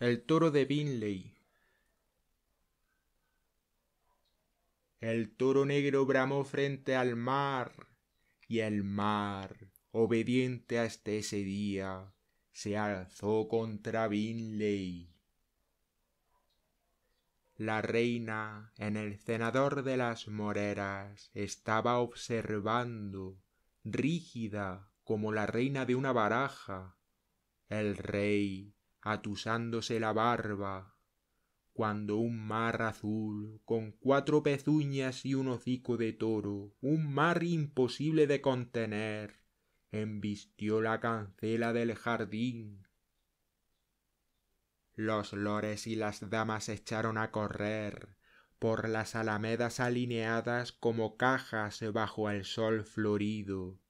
El toro de Binley. El toro negro bramó frente al mar, y el mar, obediente hasta este ese día, se alzó contra Binley. La reina, en el cenador de las moreras, estaba observando, rígida como la reina de una baraja, el rey atusándose la barba, cuando un mar azul, con cuatro pezuñas y un hocico de toro, un mar imposible de contener, embistió la cancela del jardín. Los lores y las damas echaron a correr por las alamedas alineadas como cajas bajo el sol florido,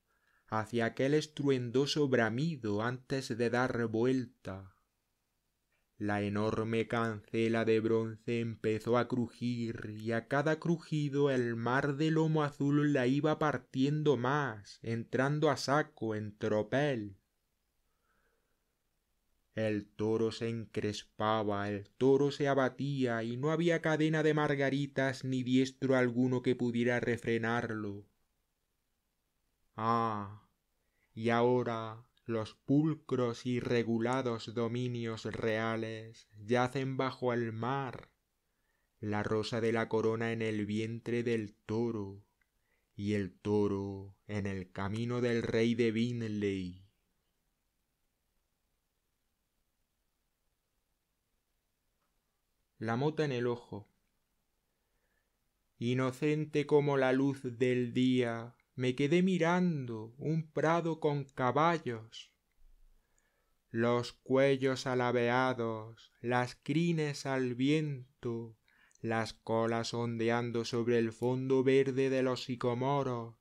hacia aquel estruendoso bramido antes de dar vuelta la enorme cancela de bronce empezó a crujir y a cada crujido el mar de lomo azul la iba partiendo más, entrando a saco en tropel. El toro se encrespaba, el toro se abatía y no había cadena de margaritas ni diestro alguno que pudiera refrenarlo. Ah. y ahora los pulcros y regulados dominios reales yacen bajo el mar, la rosa de la corona en el vientre del toro, y el toro en el camino del rey de Binley. La mota en el ojo. Inocente como la luz del día, me quedé mirando un prado con caballos. Los cuellos alabeados, las crines al viento, las colas ondeando sobre el fondo verde de los sicomoros.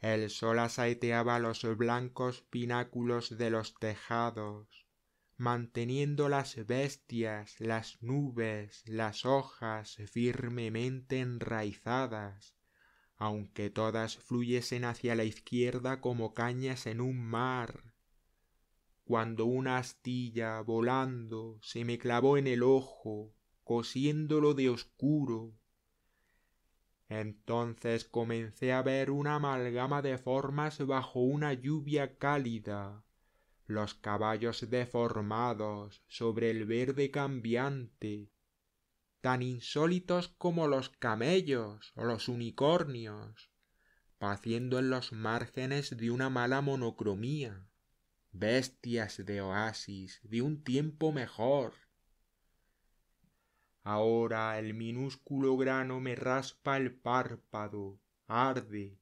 El sol asaeteaba los blancos pináculos de los tejados, manteniendo las bestias, las nubes, las hojas firmemente enraizadas, aunque todas fluyesen hacia la izquierda como cañas en un mar. Cuando una astilla, volando, se me clavó en el ojo, cosiéndolo de oscuro, entonces comencé a ver una amalgama de formas bajo una lluvia cálida, los caballos deformados sobre el verde cambiante, tan insólitos como los camellos o los unicornios, paciendo en los márgenes de una mala monocromía, bestias de oasis, de un tiempo mejor. Ahora el minúsculo grano me raspa el párpado, arde,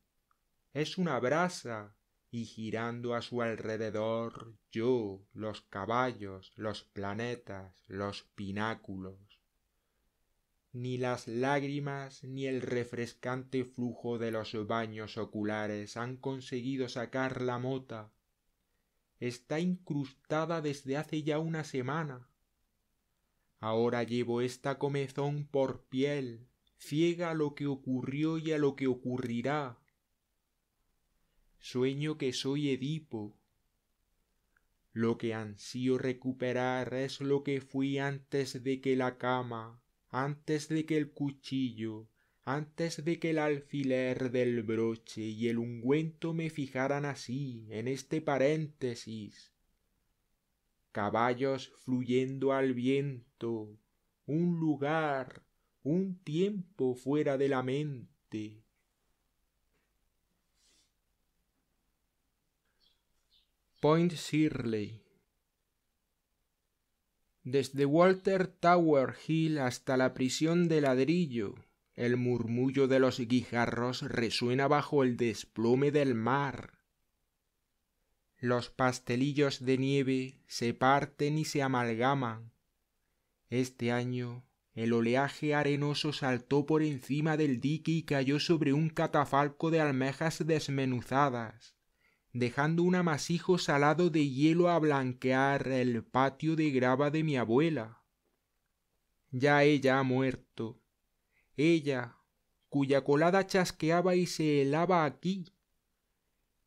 es una brasa, y girando a su alrededor yo, los caballos, los planetas, los pináculos ni las lágrimas ni el refrescante flujo de los baños oculares han conseguido sacar la mota. Está incrustada desde hace ya una semana. Ahora llevo esta comezón por piel, ciega a lo que ocurrió y a lo que ocurrirá. Sueño que soy Edipo. Lo que ansío recuperar es lo que fui antes de que la cama, antes de que el cuchillo antes de que el alfiler del broche y el ungüento me fijaran así en este paréntesis caballos fluyendo al viento un lugar un tiempo fuera de la mente Point Sirley desde Walter Tower Hill hasta la prisión de ladrillo. El murmullo de los guijarros resuena bajo el desplome del mar. Los pastelillos de nieve se parten y se amalgaman. Este año el oleaje arenoso saltó por encima del dique y cayó sobre un catafalco de almejas desmenuzadas dejando un amasijo salado de hielo a blanquear el patio de grava de mi abuela. Ya ella ha muerto, ella cuya colada chasqueaba y se helaba aquí,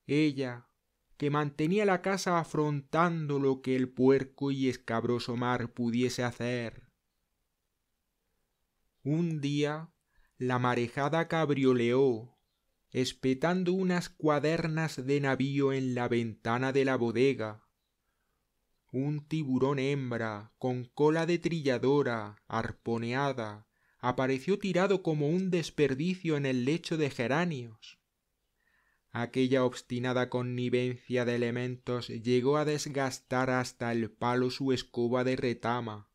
ella que mantenía la casa afrontando lo que el puerco y escabroso mar pudiese hacer. Un día la marejada cabrioleó, espetando unas cuadernas de navío en la ventana de la bodega. Un tiburón hembra, con cola de trilladora, arponeada, apareció tirado como un desperdicio en el lecho de geranios. Aquella obstinada connivencia de elementos llegó a desgastar hasta el palo su escoba de retama.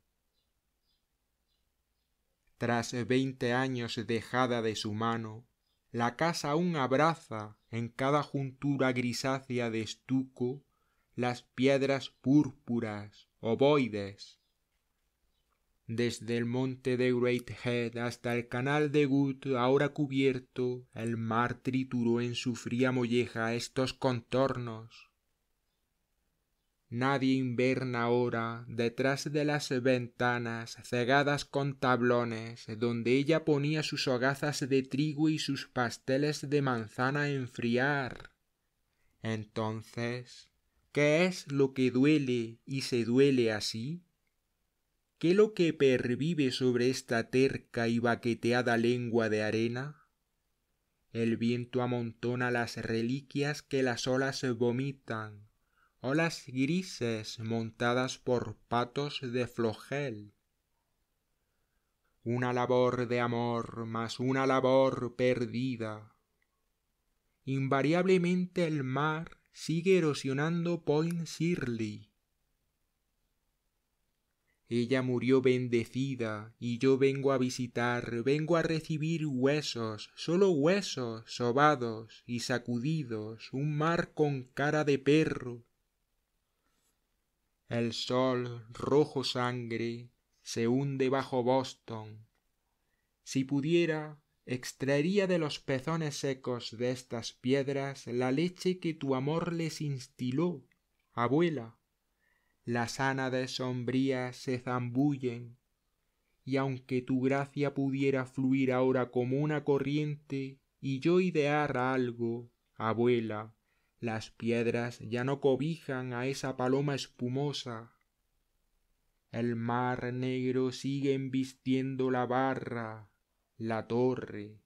Tras veinte años dejada de su mano, la casa aún abraza en cada juntura grisácea de estuco las piedras púrpuras ovoides desde el monte de Great Head hasta el canal de Good, ahora cubierto, el mar trituró en su fría molleja estos contornos, Nadie inverna ahora detrás de las ventanas cegadas con tablones donde ella ponía sus hogazas de trigo y sus pasteles de manzana a enfriar. Entonces, ¿qué es lo que duele y se duele así? ¿Qué lo que pervive sobre esta terca y baqueteada lengua de arena? El viento amontona las reliquias que las olas vomitan olas grises montadas por patos de flojel. Una labor de amor más una labor perdida. Invariablemente el mar sigue erosionando Point Shirley. Ella murió bendecida y yo vengo a visitar, vengo a recibir huesos, solo huesos sobados y sacudidos, un mar con cara de perro, el sol rojo sangre se hunde bajo Boston. Si pudiera, extraería de los pezones secos de estas piedras la leche que tu amor les instiló, abuela. Las ánades sombrías se zambullen, y aunque tu gracia pudiera fluir ahora como una corriente y yo ideara algo, abuela, las piedras ya no cobijan a esa paloma espumosa. El mar negro sigue embistiendo la barra, la torre.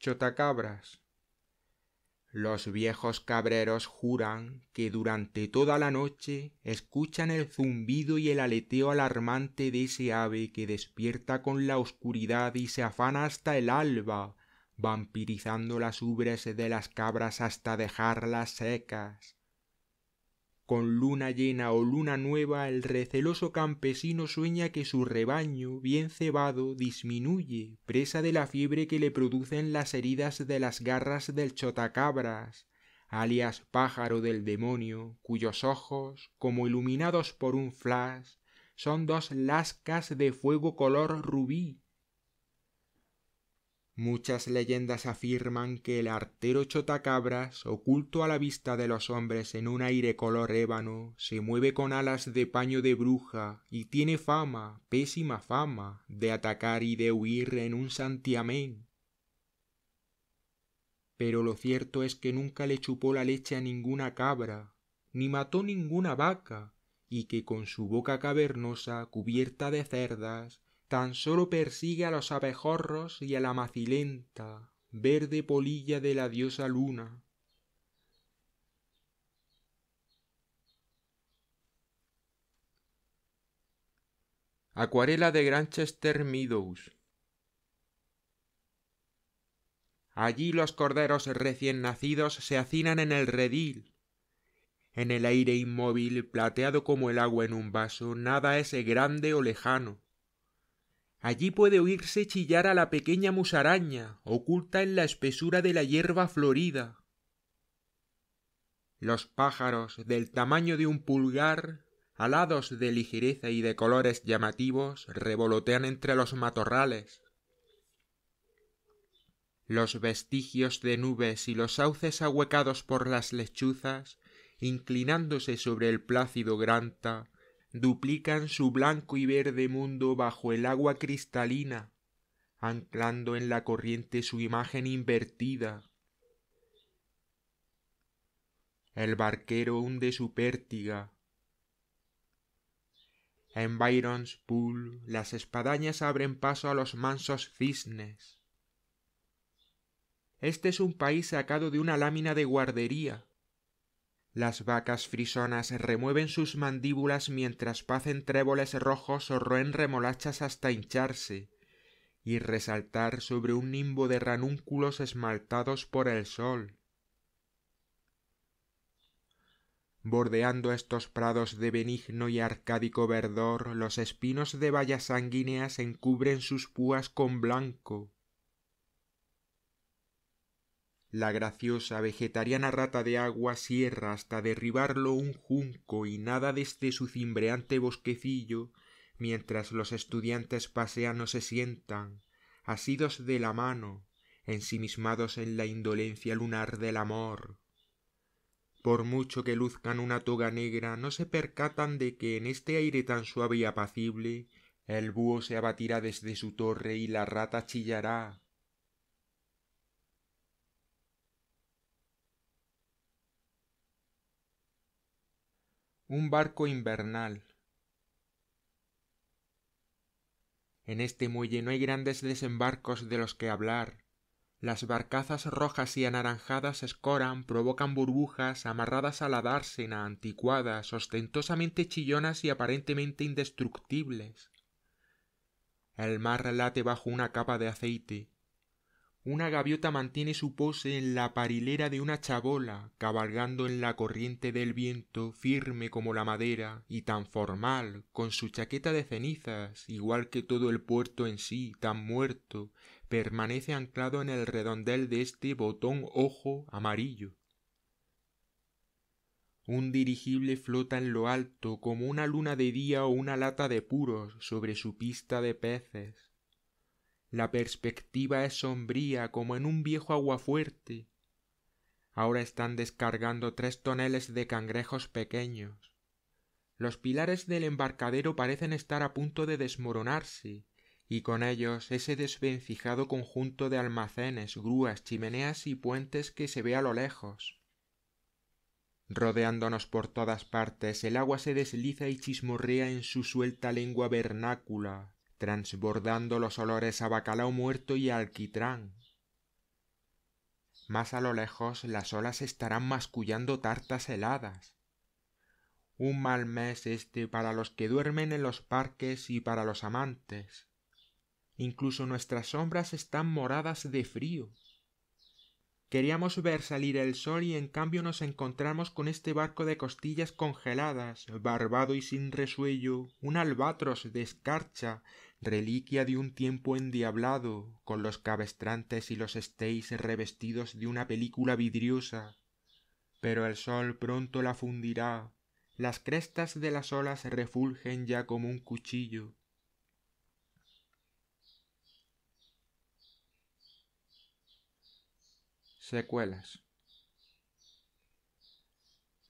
Chotacabras los viejos cabreros juran que durante toda la noche escuchan el zumbido y el aleteo alarmante de ese ave que despierta con la oscuridad y se afana hasta el alba, vampirizando las ubres de las cabras hasta dejarlas secas con luna llena o luna nueva el receloso campesino sueña que su rebaño, bien cebado, disminuye, presa de la fiebre que le producen las heridas de las garras del chotacabras, alias pájaro del demonio, cuyos ojos, como iluminados por un flash, son dos lascas de fuego color rubí, Muchas leyendas afirman que el artero chotacabras, oculto a la vista de los hombres en un aire color ébano, se mueve con alas de paño de bruja y tiene fama, pésima fama, de atacar y de huir en un santiamén. Pero lo cierto es que nunca le chupó la leche a ninguna cabra, ni mató ninguna vaca, y que con su boca cavernosa cubierta de cerdas tan solo persigue a los abejorros y a la macilenta, verde polilla de la diosa luna. Acuarela de Granchester Meadows. Allí los corderos recién nacidos se hacinan en el redil. En el aire inmóvil, plateado como el agua en un vaso, nada es grande o lejano. Allí puede oírse chillar a la pequeña musaraña, oculta en la espesura de la hierba florida. Los pájaros, del tamaño de un pulgar, alados de ligereza y de colores llamativos, revolotean entre los matorrales. Los vestigios de nubes y los sauces ahuecados por las lechuzas, inclinándose sobre el plácido granta, duplican su blanco y verde mundo bajo el agua cristalina, anclando en la corriente su imagen invertida. El barquero hunde su pértiga. En Byron's Pool las espadañas abren paso a los mansos cisnes. Este es un país sacado de una lámina de guardería, las vacas frisonas remueven sus mandíbulas mientras pacen tréboles rojos o roen remolachas hasta hincharse y resaltar sobre un nimbo de ranúnculos esmaltados por el sol. Bordeando estos prados de benigno y arcádico verdor, los espinos de vallas sanguíneas encubren sus púas con blanco, la graciosa vegetariana rata de agua cierra hasta derribarlo un junco y nada desde su cimbreante bosquecillo, mientras los estudiantes pasean o se sientan, asidos de la mano, ensimismados en la indolencia lunar del amor. Por mucho que luzcan una toga negra, no se percatan de que en este aire tan suave y apacible el búho se abatirá desde su torre y la rata chillará, un barco invernal. En este muelle no hay grandes desembarcos de los que hablar. Las barcazas rojas y anaranjadas escoran, provocan burbujas, amarradas a la dársena, anticuadas, ostentosamente chillonas y aparentemente indestructibles. El mar late bajo una capa de aceite, una gaviota mantiene su pose en la parilera de una chabola, cabalgando en la corriente del viento, firme como la madera, y tan formal, con su chaqueta de cenizas, igual que todo el puerto en sí, tan muerto, permanece anclado en el redondel de este botón ojo amarillo. Un dirigible flota en lo alto como una luna de día o una lata de puros sobre su pista de peces, la perspectiva es sombría como en un viejo aguafuerte. Ahora están descargando tres toneles de cangrejos pequeños. Los pilares del embarcadero parecen estar a punto de desmoronarse, y con ellos ese desvencijado conjunto de almacenes, grúas, chimeneas y puentes que se ve a lo lejos. Rodeándonos por todas partes, el agua se desliza y chismorrea en su suelta lengua vernácula, transbordando los olores a bacalao muerto y alquitrán. Más a lo lejos las olas estarán mascullando tartas heladas. Un mal mes este para los que duermen en los parques y para los amantes. Incluso nuestras sombras están moradas de frío. Queríamos ver salir el sol y en cambio nos encontramos con este barco de costillas congeladas, barbado y sin resuello, un albatros de escarcha, reliquia de un tiempo endiablado, con los cabestrantes y los estéis revestidos de una película vidriosa. Pero el sol pronto la fundirá, las crestas de las olas refulgen ya como un cuchillo, secuelas.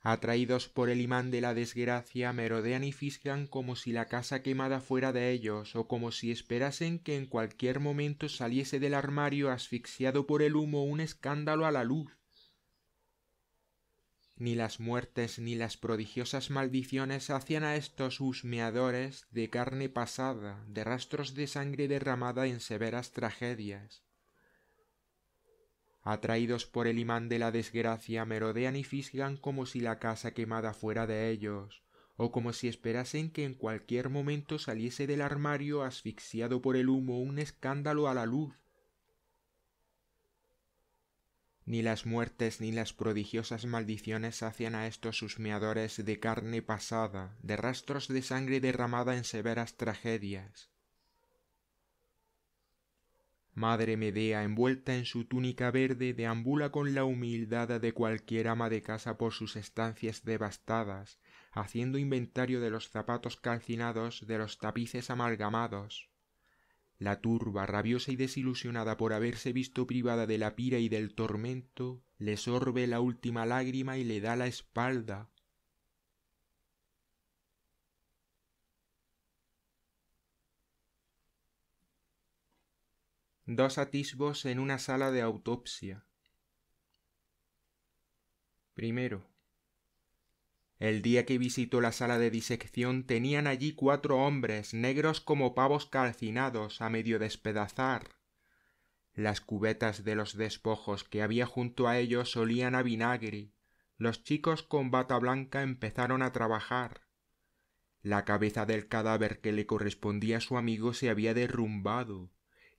Atraídos por el imán de la desgracia, merodean y fisgan como si la casa quemada fuera de ellos, o como si esperasen que en cualquier momento saliese del armario asfixiado por el humo un escándalo a la luz. Ni las muertes ni las prodigiosas maldiciones hacían a estos husmeadores de carne pasada, de rastros de sangre derramada en severas tragedias atraídos por el imán de la desgracia, merodean y fisgan como si la casa quemada fuera de ellos, o como si esperasen que en cualquier momento saliese del armario asfixiado por el humo un escándalo a la luz. Ni las muertes ni las prodigiosas maldiciones hacían a estos husmeadores de carne pasada, de rastros de sangre derramada en severas tragedias, Madre Medea, envuelta en su túnica verde, deambula con la humildad de cualquier ama de casa por sus estancias devastadas, haciendo inventario de los zapatos calcinados, de los tapices amalgamados. La turba, rabiosa y desilusionada por haberse visto privada de la pira y del tormento, le sorbe la última lágrima y le da la espalda, dos atisbos en una sala de autopsia. Primero, el día que visitó la sala de disección tenían allí cuatro hombres negros como pavos calcinados a medio despedazar. Las cubetas de los despojos que había junto a ellos olían a vinagre. Los chicos con bata blanca empezaron a trabajar. La cabeza del cadáver que le correspondía a su amigo se había derrumbado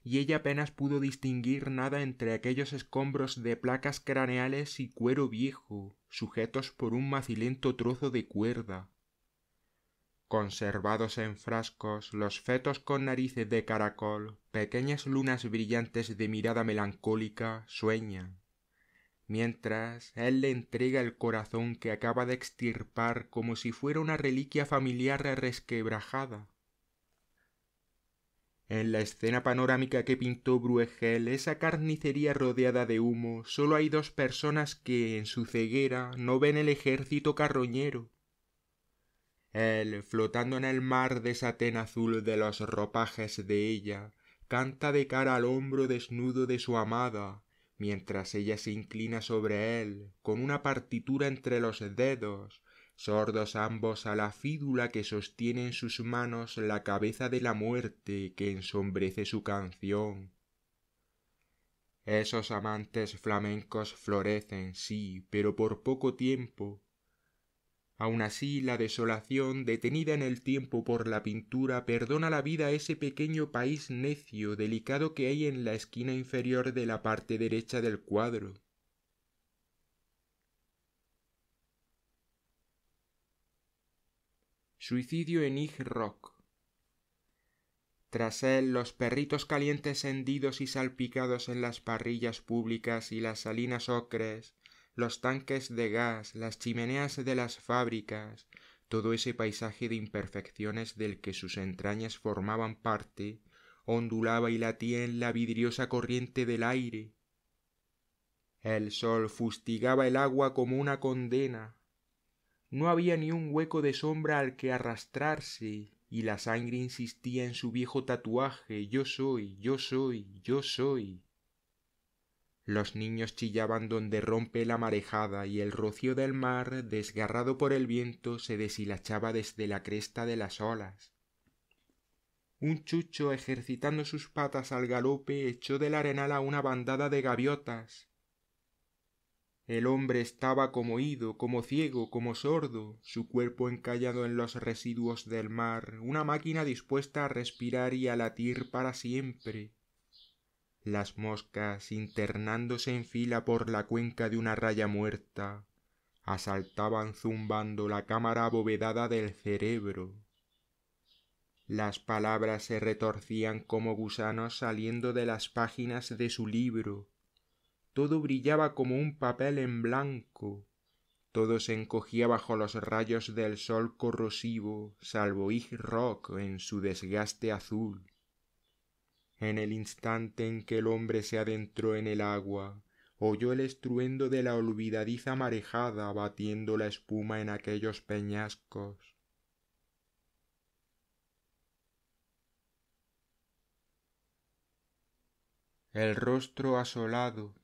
y ella apenas pudo distinguir nada entre aquellos escombros de placas craneales y cuero viejo, sujetos por un macilento trozo de cuerda. Conservados en frascos, los fetos con narices de caracol, pequeñas lunas brillantes de mirada melancólica, sueña, mientras él le entrega el corazón que acaba de extirpar como si fuera una reliquia familiar resquebrajada. En la escena panorámica que pintó Bruegel, esa carnicería rodeada de humo, solo hay dos personas que, en su ceguera, no ven el ejército carroñero. Él, flotando en el mar de satén azul de los ropajes de ella, canta de cara al hombro desnudo de su amada, mientras ella se inclina sobre él, con una partitura entre los dedos, sordos ambos a la fídula que sostiene en sus manos la cabeza de la muerte que ensombrece su canción. Esos amantes flamencos florecen, sí, pero por poco tiempo. Aun así, la desolación, detenida en el tiempo por la pintura, perdona la vida a ese pequeño país necio, delicado que hay en la esquina inferior de la parte derecha del cuadro Suicidio en Ig Rock. Tras él, los perritos calientes hendidos y salpicados en las parrillas públicas y las salinas ocres, los tanques de gas, las chimeneas de las fábricas, todo ese paisaje de imperfecciones del que sus entrañas formaban parte, ondulaba y latía en la vidriosa corriente del aire. El sol fustigaba el agua como una condena, no había ni un hueco de sombra al que arrastrarse, y la sangre insistía en su viejo tatuaje Yo soy, yo soy, yo soy. Los niños chillaban donde rompe la marejada y el rocío del mar, desgarrado por el viento, se deshilachaba desde la cresta de las olas. Un chucho, ejercitando sus patas al galope, echó del arenal a una bandada de gaviotas, el hombre estaba como ido, como ciego, como sordo, su cuerpo encallado en los residuos del mar, una máquina dispuesta a respirar y a latir para siempre. Las moscas, internándose en fila por la cuenca de una raya muerta, asaltaban zumbando la cámara abovedada del cerebro. Las palabras se retorcían como gusanos saliendo de las páginas de su libro, todo brillaba como un papel en blanco, todo se encogía bajo los rayos del sol corrosivo, salvo Ig Rock en su desgaste azul. En el instante en que el hombre se adentró en el agua, oyó el estruendo de la olvidadiza marejada batiendo la espuma en aquellos peñascos. El rostro asolado,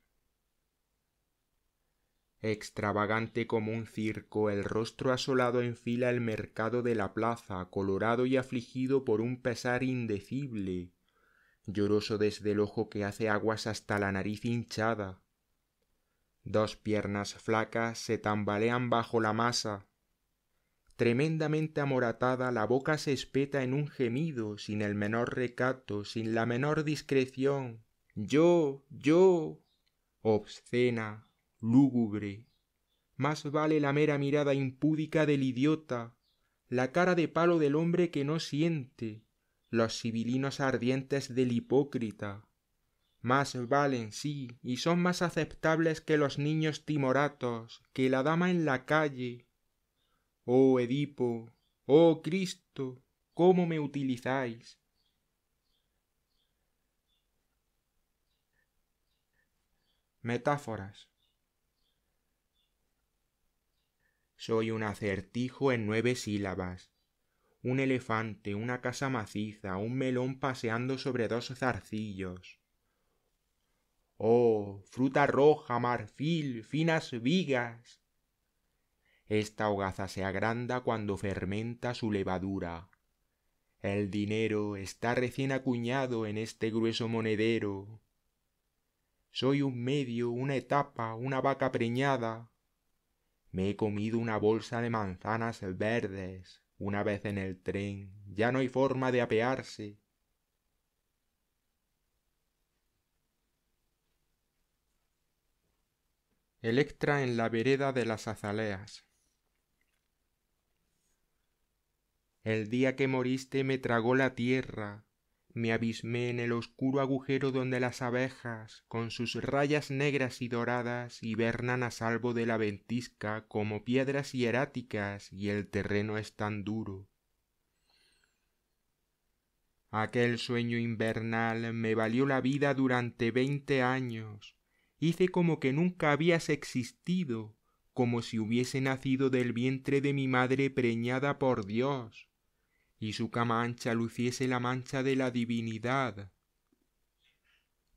extravagante como un circo, el rostro asolado enfila el mercado de la plaza, colorado y afligido por un pesar indecible, lloroso desde el ojo que hace aguas hasta la nariz hinchada. Dos piernas flacas se tambalean bajo la masa. Tremendamente amoratada, la boca se espeta en un gemido, sin el menor recato, sin la menor discreción. Yo, yo. obscena, lúgubre más vale la mera mirada impúdica del idiota la cara de palo del hombre que no siente los sibilinos ardientes del hipócrita más valen sí y son más aceptables que los niños timoratos que la dama en la calle oh edipo oh cristo cómo me utilizáis metáforas Soy un acertijo en nueve sílabas. Un elefante, una casa maciza, un melón paseando sobre dos zarcillos. Oh, fruta roja, marfil, finas vigas. Esta hogaza se agranda cuando fermenta su levadura. El dinero está recién acuñado en este grueso monedero. Soy un medio, una etapa, una vaca preñada, me he comido una bolsa de manzanas verdes una vez en el tren ya no hay forma de apearse Electra en la vereda de las azaleas. El día que moriste me tragó la tierra, me abismé en el oscuro agujero donde las abejas, con sus rayas negras y doradas, hibernan a salvo de la ventisca como piedras hieráticas y el terreno es tan duro. Aquel sueño invernal me valió la vida durante veinte años. Hice como que nunca habías existido, como si hubiese nacido del vientre de mi madre preñada por Dios y su cama ancha luciese la mancha de la divinidad.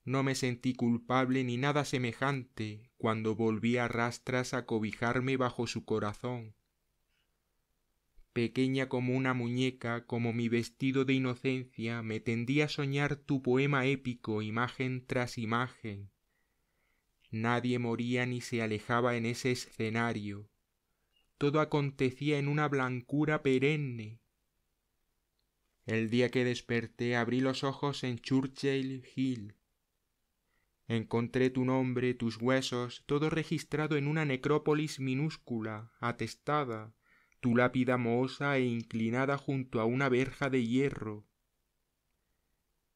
No me sentí culpable ni nada semejante cuando volví a rastras a cobijarme bajo su corazón. Pequeña como una muñeca, como mi vestido de inocencia, me tendí a soñar tu poema épico, imagen tras imagen. Nadie moría ni se alejaba en ese escenario. Todo acontecía en una blancura perenne, el día que desperté abrí los ojos en Churchill Hill. Encontré tu nombre, tus huesos, todo registrado en una necrópolis minúscula, atestada, tu lápida mohosa e inclinada junto a una verja de hierro.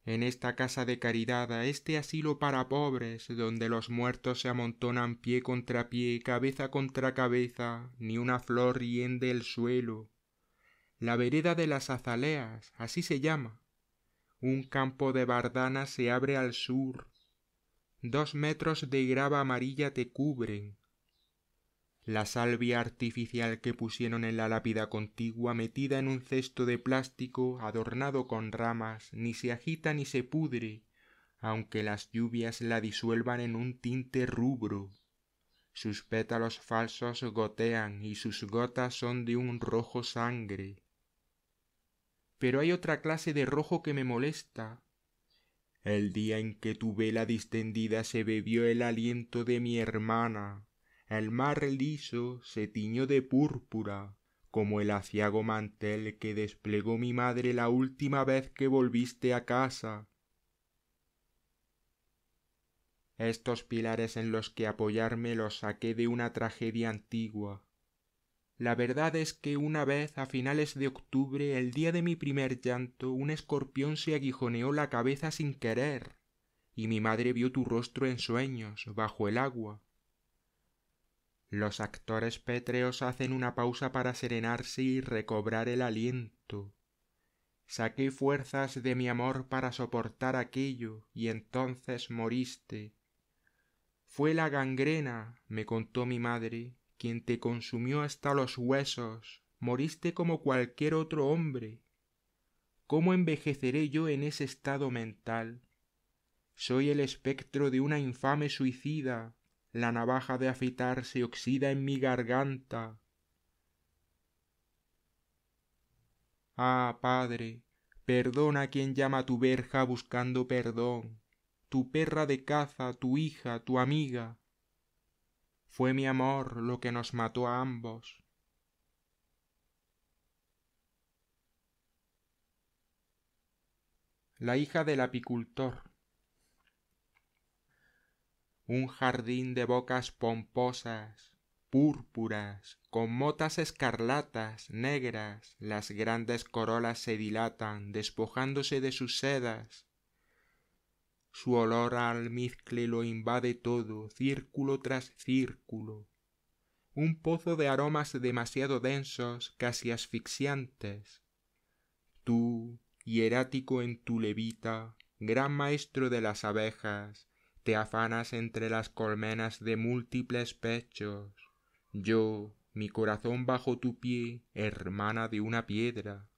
En esta casa de caridad, a este asilo para pobres, donde los muertos se amontonan pie contra pie, cabeza contra cabeza, ni una flor riende el suelo, la vereda de las azaleas, así se llama. Un campo de bardana se abre al sur. Dos metros de grava amarilla te cubren. La salvia artificial que pusieron en la lápida contigua metida en un cesto de plástico adornado con ramas ni se agita ni se pudre, aunque las lluvias la disuelvan en un tinte rubro. Sus pétalos falsos gotean y sus gotas son de un rojo sangre pero hay otra clase de rojo que me molesta. El día en que tu vela distendida se bebió el aliento de mi hermana, el mar liso se tiñó de púrpura, como el aciago mantel que desplegó mi madre la última vez que volviste a casa. Estos pilares en los que apoyarme los saqué de una tragedia antigua, la verdad es que una vez a finales de octubre, el día de mi primer llanto, un escorpión se aguijoneó la cabeza sin querer, y mi madre vio tu rostro en sueños, bajo el agua. Los actores pétreos hacen una pausa para serenarse y recobrar el aliento. Saqué fuerzas de mi amor para soportar aquello, y entonces moriste. Fue la gangrena, me contó mi madre, quien te consumió hasta los huesos, moriste como cualquier otro hombre. ¿Cómo envejeceré yo en ese estado mental? Soy el espectro de una infame suicida, la navaja de afitar se oxida en mi garganta. Ah, padre, perdona a quien llama a tu verja buscando perdón, tu perra de caza, tu hija, tu amiga, fue mi amor lo que nos mató a ambos. La hija del apicultor. Un jardín de bocas pomposas, púrpuras, con motas escarlatas, negras, las grandes corolas se dilatan, despojándose de sus sedas, su olor a almizcle lo invade todo, círculo tras círculo. Un pozo de aromas demasiado densos, casi asfixiantes. Tú, hierático en tu levita, gran maestro de las abejas, te afanas entre las colmenas de múltiples pechos. Yo, mi corazón bajo tu pie, hermana de una piedra,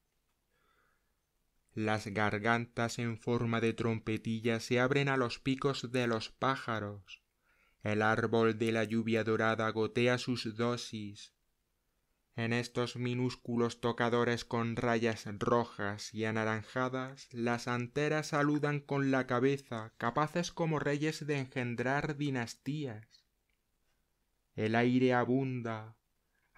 las gargantas en forma de trompetilla se abren a los picos de los pájaros. El árbol de la lluvia dorada gotea sus dosis. En estos minúsculos tocadores con rayas rojas y anaranjadas, las anteras saludan con la cabeza, capaces como reyes de engendrar dinastías. El aire abunda,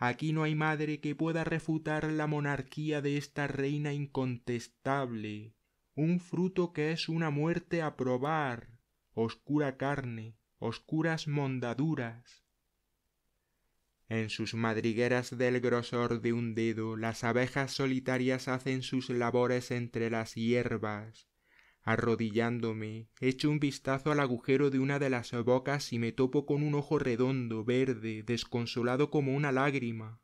Aquí no hay madre que pueda refutar la monarquía de esta reina incontestable, un fruto que es una muerte a probar, oscura carne, oscuras mondaduras. En sus madrigueras del grosor de un dedo las abejas solitarias hacen sus labores entre las hierbas, Arrodillándome, echo un vistazo al agujero de una de las bocas y me topo con un ojo redondo, verde, desconsolado como una lágrima.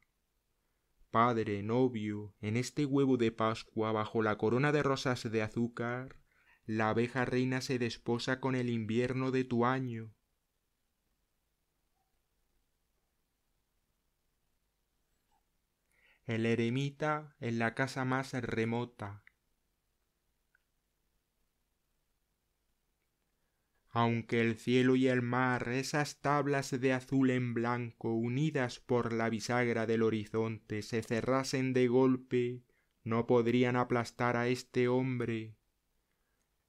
Padre, novio, en este huevo de Pascua, bajo la corona de rosas de azúcar, la abeja reina se desposa con el invierno de tu año. El eremita en la casa más remota, aunque el cielo y el mar, esas tablas de azul en blanco unidas por la bisagra del horizonte se cerrasen de golpe, no podrían aplastar a este hombre.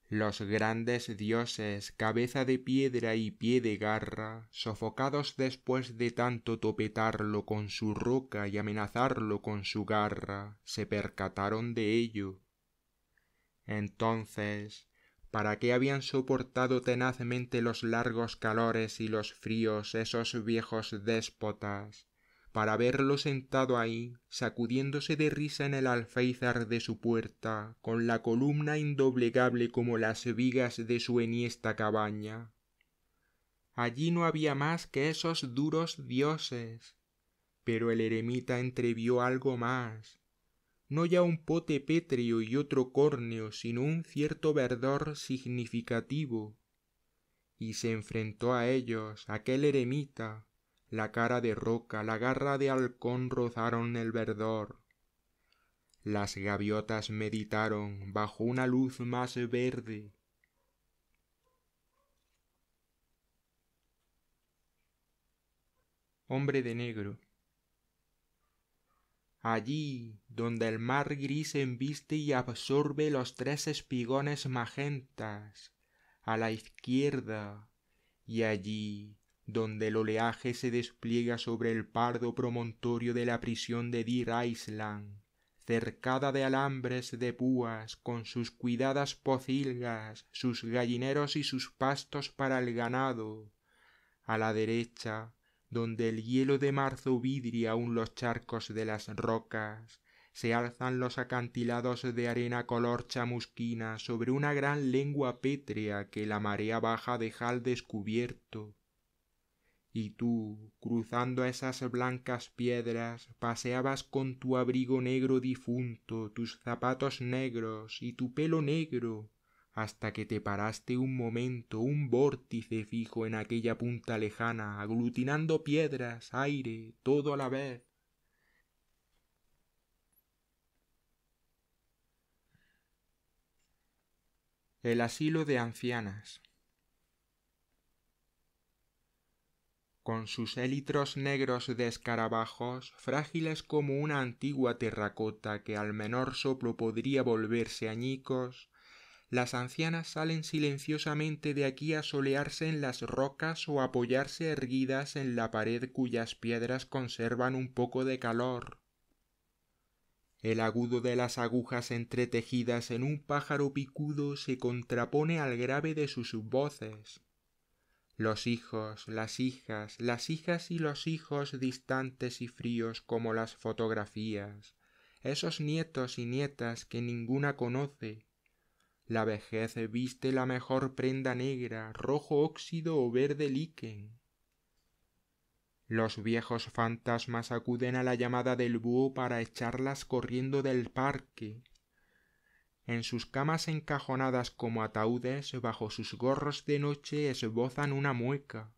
Los grandes dioses, cabeza de piedra y pie de garra, sofocados después de tanto topetarlo con su roca y amenazarlo con su garra, se percataron de ello. Entonces ¿Para qué habían soportado tenazmente los largos calores y los fríos esos viejos déspotas? Para verlo sentado ahí, sacudiéndose de risa en el alféizar de su puerta, con la columna indoblegable como las vigas de su enhiesta cabaña. Allí no había más que esos duros dioses. Pero el eremita entrevió algo más, no ya un pote pétreo y otro córneo, sino un cierto verdor significativo. Y se enfrentó a ellos aquel eremita, la cara de roca, la garra de halcón rozaron el verdor. Las gaviotas meditaron bajo una luz más verde. Hombre de negro allí donde el mar gris embiste y absorbe los tres espigones magentas, a la izquierda, y allí donde el oleaje se despliega sobre el pardo promontorio de la prisión de Deer Island, cercada de alambres de púas con sus cuidadas pocilgas, sus gallineros y sus pastos para el ganado, a la derecha, donde el hielo de marzo vidria aún los charcos de las rocas, se alzan los acantilados de arena color chamusquina sobre una gran lengua pétrea que la marea baja deja al descubierto. Y tú, cruzando esas blancas piedras, paseabas con tu abrigo negro difunto, tus zapatos negros y tu pelo negro, hasta que te paraste un momento, un vórtice fijo en aquella punta lejana, aglutinando piedras, aire, todo a la vez. El asilo de ancianas. con sus élitros negros de escarabajos, frágiles como una antigua terracota que al menor soplo podría volverse añicos, las ancianas salen silenciosamente de aquí a solearse en las rocas o apoyarse erguidas en la pared cuyas piedras conservan un poco de calor. El agudo de las agujas entretejidas en un pájaro picudo se contrapone al grave de sus voces. Los hijos, las hijas, las hijas y los hijos distantes y fríos como las fotografías, esos nietos y nietas que ninguna conoce, la vejez viste la mejor prenda negra, rojo óxido o verde liquen. Los viejos fantasmas acuden a la llamada del búho para echarlas corriendo del parque. En sus camas encajonadas como ataúdes, bajo sus gorros de noche esbozan una mueca.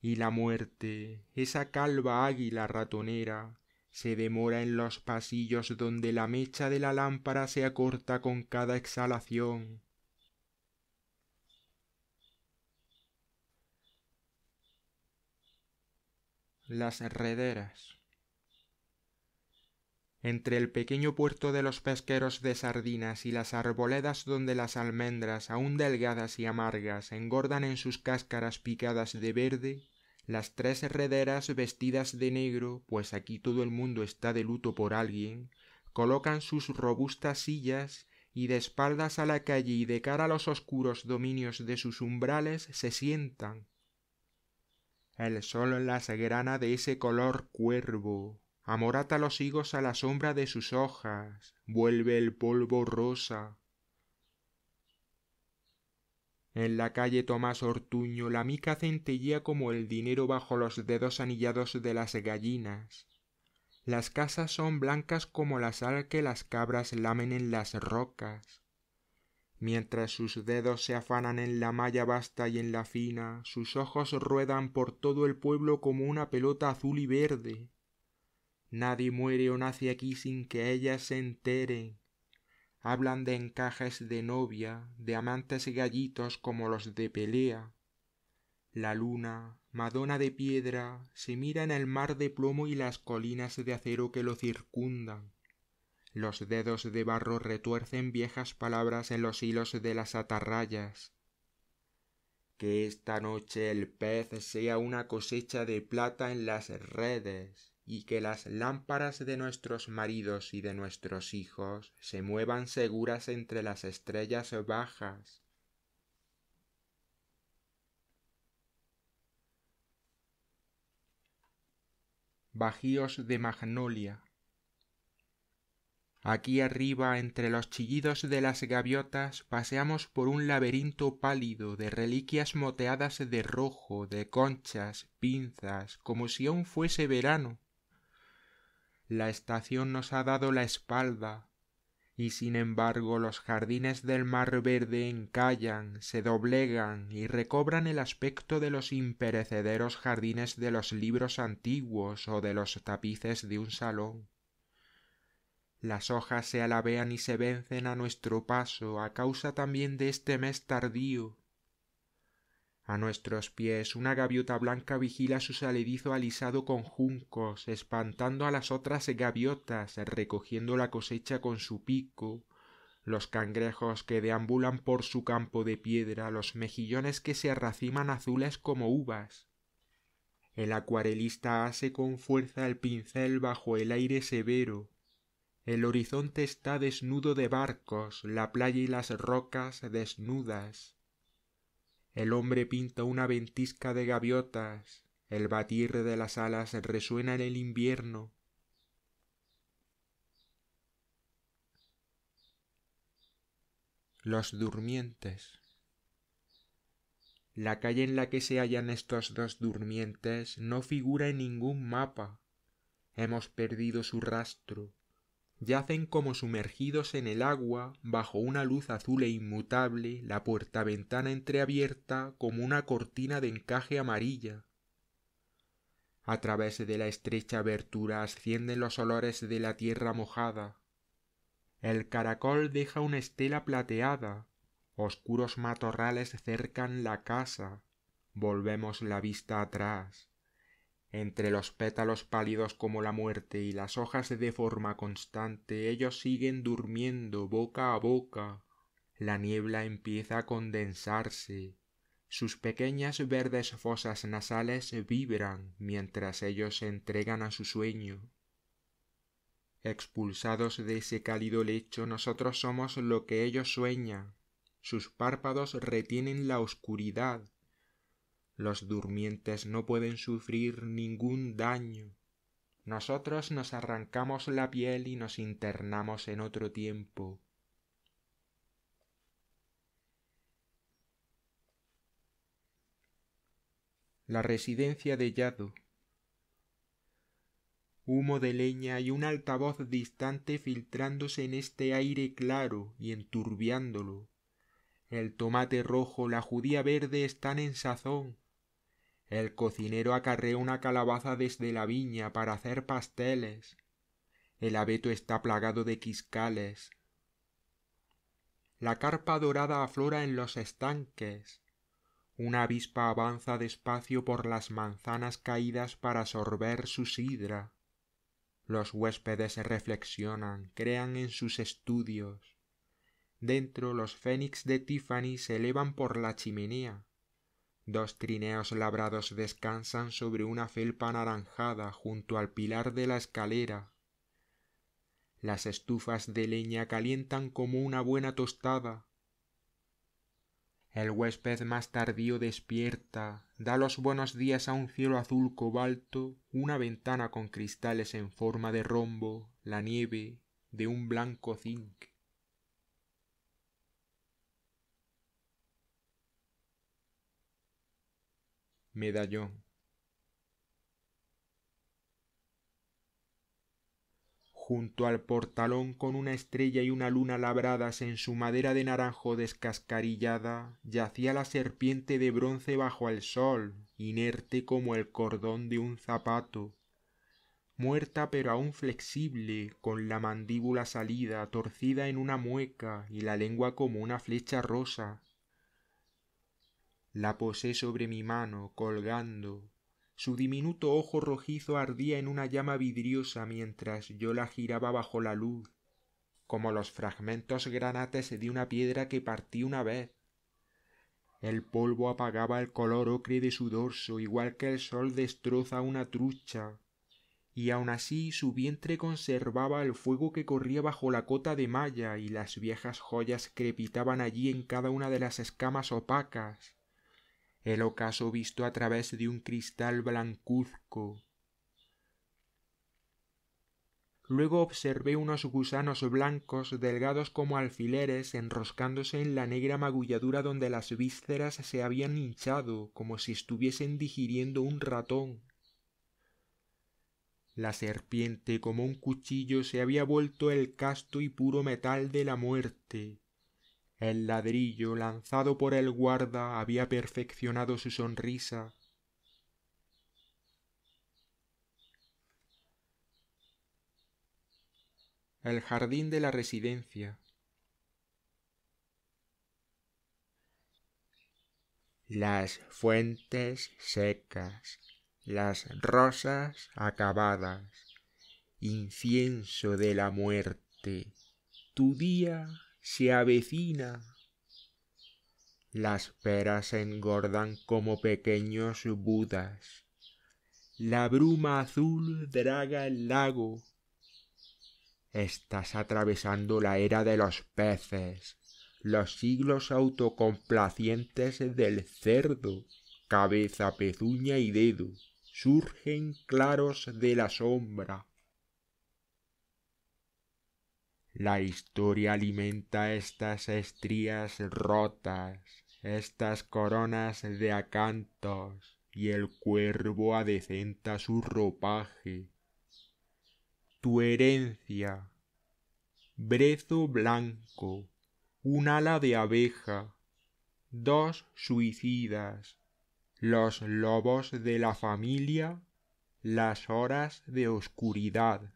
Y la muerte, esa calva águila ratonera, se demora en los pasillos donde la mecha de la lámpara se acorta con cada exhalación. Las rederas. Entre el pequeño puerto de los pesqueros de sardinas y las arboledas donde las almendras, aún delgadas y amargas, engordan en sus cáscaras picadas de verde, las tres herederas, vestidas de negro, pues aquí todo el mundo está de luto por alguien, colocan sus robustas sillas y de espaldas a la calle y de cara a los oscuros dominios de sus umbrales se sientan. El sol las grana de ese color cuervo, amorata los higos a la sombra de sus hojas, vuelve el polvo rosa, en la calle Tomás Ortuño la mica centellía como el dinero bajo los dedos anillados de las gallinas. Las casas son blancas como la sal que las cabras lamen en las rocas. Mientras sus dedos se afanan en la malla vasta y en la fina, sus ojos ruedan por todo el pueblo como una pelota azul y verde. Nadie muere o nace aquí sin que ellas se enteren, hablan de encajes de novia, de amantes gallitos como los de pelea. La luna, madona de piedra, se mira en el mar de plomo y las colinas de acero que lo circundan. Los dedos de barro retuercen viejas palabras en los hilos de las atarrayas. Que esta noche el pez sea una cosecha de plata en las redes y que las lámparas de nuestros maridos y de nuestros hijos se muevan seguras entre las estrellas bajas. Bajíos de magnolia. Aquí arriba, entre los chillidos de las gaviotas, paseamos por un laberinto pálido de reliquias moteadas de rojo, de conchas, pinzas, como si aún fuese verano la estación nos ha dado la espalda, y sin embargo los jardines del mar verde encallan, se doblegan y recobran el aspecto de los imperecederos jardines de los libros antiguos o de los tapices de un salón. Las hojas se alabean y se vencen a nuestro paso a causa también de este mes tardío, a nuestros pies una gaviota blanca vigila su saledizo alisado con juncos, espantando a las otras gaviotas, recogiendo la cosecha con su pico, los cangrejos que deambulan por su campo de piedra, los mejillones que se arraciman azules como uvas. El acuarelista hace con fuerza el pincel bajo el aire severo, el horizonte está desnudo de barcos, la playa y las rocas desnudas el hombre pinta una ventisca de gaviotas, el batir de las alas resuena en el invierno. Los durmientes. La calle en la que se hallan estos dos durmientes no figura en ningún mapa. Hemos perdido su rastro yacen como sumergidos en el agua bajo una luz azul e inmutable, la puerta-ventana entreabierta como una cortina de encaje amarilla. A través de la estrecha abertura ascienden los olores de la tierra mojada. El caracol deja una estela plateada, oscuros matorrales cercan la casa, volvemos la vista atrás. Entre los pétalos pálidos como la muerte y las hojas de forma constante ellos siguen durmiendo boca a boca. La niebla empieza a condensarse. Sus pequeñas verdes fosas nasales vibran mientras ellos se entregan a su sueño. Expulsados de ese cálido lecho, nosotros somos lo que ellos sueñan. Sus párpados retienen la oscuridad, los durmientes no pueden sufrir ningún daño. Nosotros nos arrancamos la piel y nos internamos en otro tiempo. La residencia de Yado. Humo de leña y un altavoz distante filtrándose en este aire claro y enturbiándolo. El tomate rojo, la judía verde están en sazón, el cocinero acarrea una calabaza desde la viña para hacer pasteles. El abeto está plagado de quiscales. La carpa dorada aflora en los estanques. Una avispa avanza despacio por las manzanas caídas para sorber su sidra. Los huéspedes reflexionan, crean en sus estudios. Dentro los fénix de Tiffany se elevan por la chimenea. Dos trineos labrados descansan sobre una felpa anaranjada junto al pilar de la escalera. Las estufas de leña calientan como una buena tostada. El huésped más tardío despierta, da los buenos días a un cielo azul cobalto, una ventana con cristales en forma de rombo, la nieve de un blanco zinc. Medallón. Junto al portalón con una estrella y una luna labradas en su madera de naranjo descascarillada, yacía la serpiente de bronce bajo el sol, inerte como el cordón de un zapato, muerta pero aún flexible, con la mandíbula salida, torcida en una mueca y la lengua como una flecha rosa, la posé sobre mi mano colgando su diminuto ojo rojizo ardía en una llama vidriosa mientras yo la giraba bajo la luz como los fragmentos granates de una piedra que partí una vez el polvo apagaba el color ocre de su dorso igual que el sol destroza una trucha y aun así su vientre conservaba el fuego que corría bajo la cota de malla y las viejas joyas crepitaban allí en cada una de las escamas opacas el ocaso visto a través de un cristal blancuzco. Luego observé unos gusanos blancos delgados como alfileres enroscándose en la negra magulladura donde las vísceras se habían hinchado como si estuviesen digiriendo un ratón. La serpiente como un cuchillo se había vuelto el casto y puro metal de la muerte. El ladrillo lanzado por el guarda había perfeccionado su sonrisa. El jardín de la residencia. Las fuentes secas, las rosas acabadas, incienso de la muerte, tu día se avecina. Las peras engordan como pequeños budas. La bruma azul draga el lago. Estás atravesando la era de los peces, los siglos autocomplacientes del cerdo, cabeza, pezuña y dedo, surgen claros de la sombra la historia alimenta estas estrías rotas, estas coronas de acantos, y el cuervo adecenta su ropaje. Tu herencia. Brezo blanco, un ala de abeja, dos suicidas, los lobos de la familia, las horas de oscuridad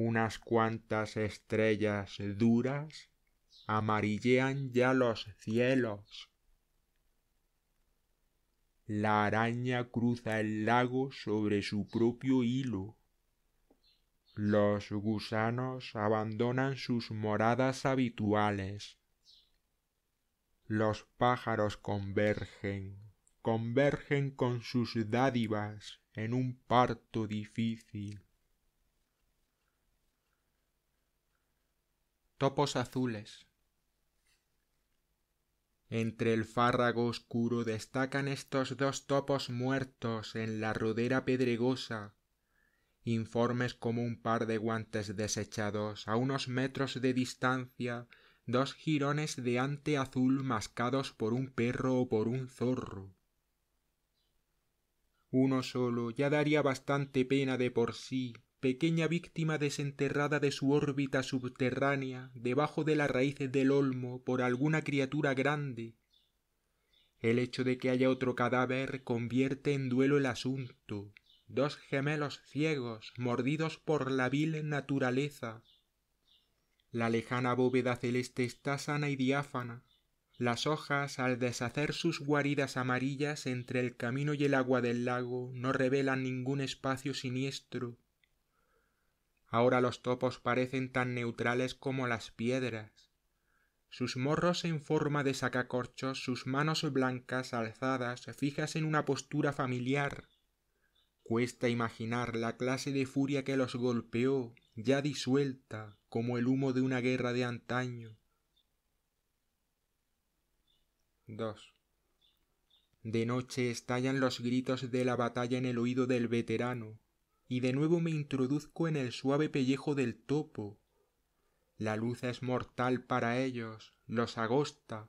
unas cuantas estrellas duras amarillean ya los cielos. La araña cruza el lago sobre su propio hilo. Los gusanos abandonan sus moradas habituales. Los pájaros convergen, convergen con sus dádivas en un parto difícil topos azules. Entre el fárrago oscuro destacan estos dos topos muertos en la rodera pedregosa, informes como un par de guantes desechados a unos metros de distancia dos jirones de ante azul mascados por un perro o por un zorro. Uno solo ya daría bastante pena de por sí, pequeña víctima desenterrada de su órbita subterránea debajo de las raíces del olmo por alguna criatura grande. El hecho de que haya otro cadáver convierte en duelo el asunto. Dos gemelos ciegos, mordidos por la vil naturaleza. La lejana bóveda celeste está sana y diáfana. Las hojas, al deshacer sus guaridas amarillas entre el camino y el agua del lago, no revelan ningún espacio siniestro Ahora los topos parecen tan neutrales como las piedras. Sus morros en forma de sacacorchos, sus manos blancas alzadas, fijas en una postura familiar. Cuesta imaginar la clase de furia que los golpeó, ya disuelta, como el humo de una guerra de antaño. 2. De noche estallan los gritos de la batalla en el oído del veterano, y de nuevo me introduzco en el suave pellejo del topo. La luz es mortal para ellos, los agosta.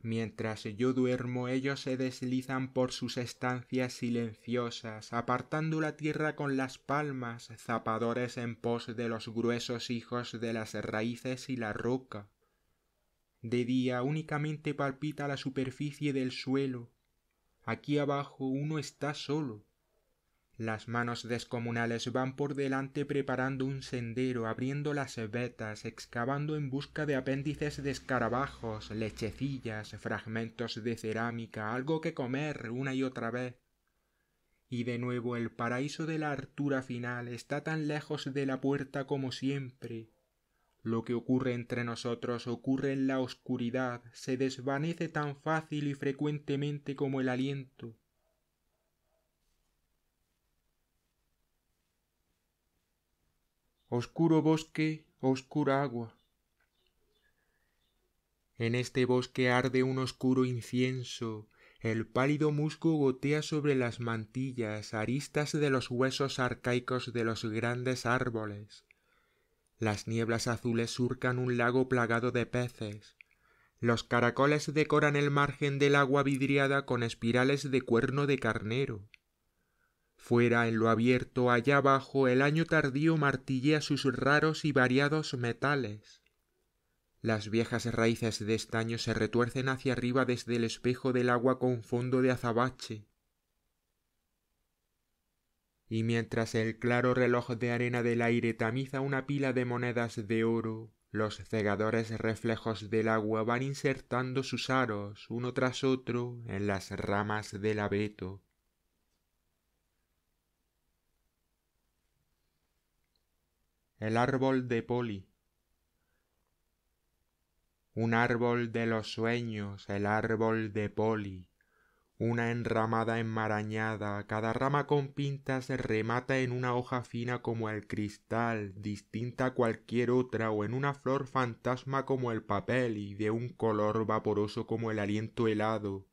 Mientras yo duermo ellos se deslizan por sus estancias silenciosas, apartando la tierra con las palmas, zapadores en pos de los gruesos hijos de las raíces y la roca. De día únicamente palpita la superficie del suelo. Aquí abajo uno está solo las manos descomunales van por delante preparando un sendero, abriendo las vetas, excavando en busca de apéndices de escarabajos, lechecillas, fragmentos de cerámica, algo que comer una y otra vez. Y de nuevo el paraíso de la hartura final está tan lejos de la puerta como siempre. Lo que ocurre entre nosotros ocurre en la oscuridad, se desvanece tan fácil y frecuentemente como el aliento oscuro bosque, oscura agua. En este bosque arde un oscuro incienso, el pálido musgo gotea sobre las mantillas, aristas de los huesos arcaicos de los grandes árboles. Las nieblas azules surcan un lago plagado de peces. Los caracoles decoran el margen del agua vidriada con espirales de cuerno de carnero. Fuera en lo abierto, allá abajo, el año tardío martillea sus raros y variados metales. Las viejas raíces de estaño se retuercen hacia arriba desde el espejo del agua con fondo de azabache. Y mientras el claro reloj de arena del aire tamiza una pila de monedas de oro, los cegadores reflejos del agua van insertando sus aros, uno tras otro, en las ramas del abeto. el árbol de poli. Un árbol de los sueños, el árbol de poli. Una enramada enmarañada, cada rama con pintas remata en una hoja fina como el cristal, distinta a cualquier otra, o en una flor fantasma como el papel y de un color vaporoso como el aliento helado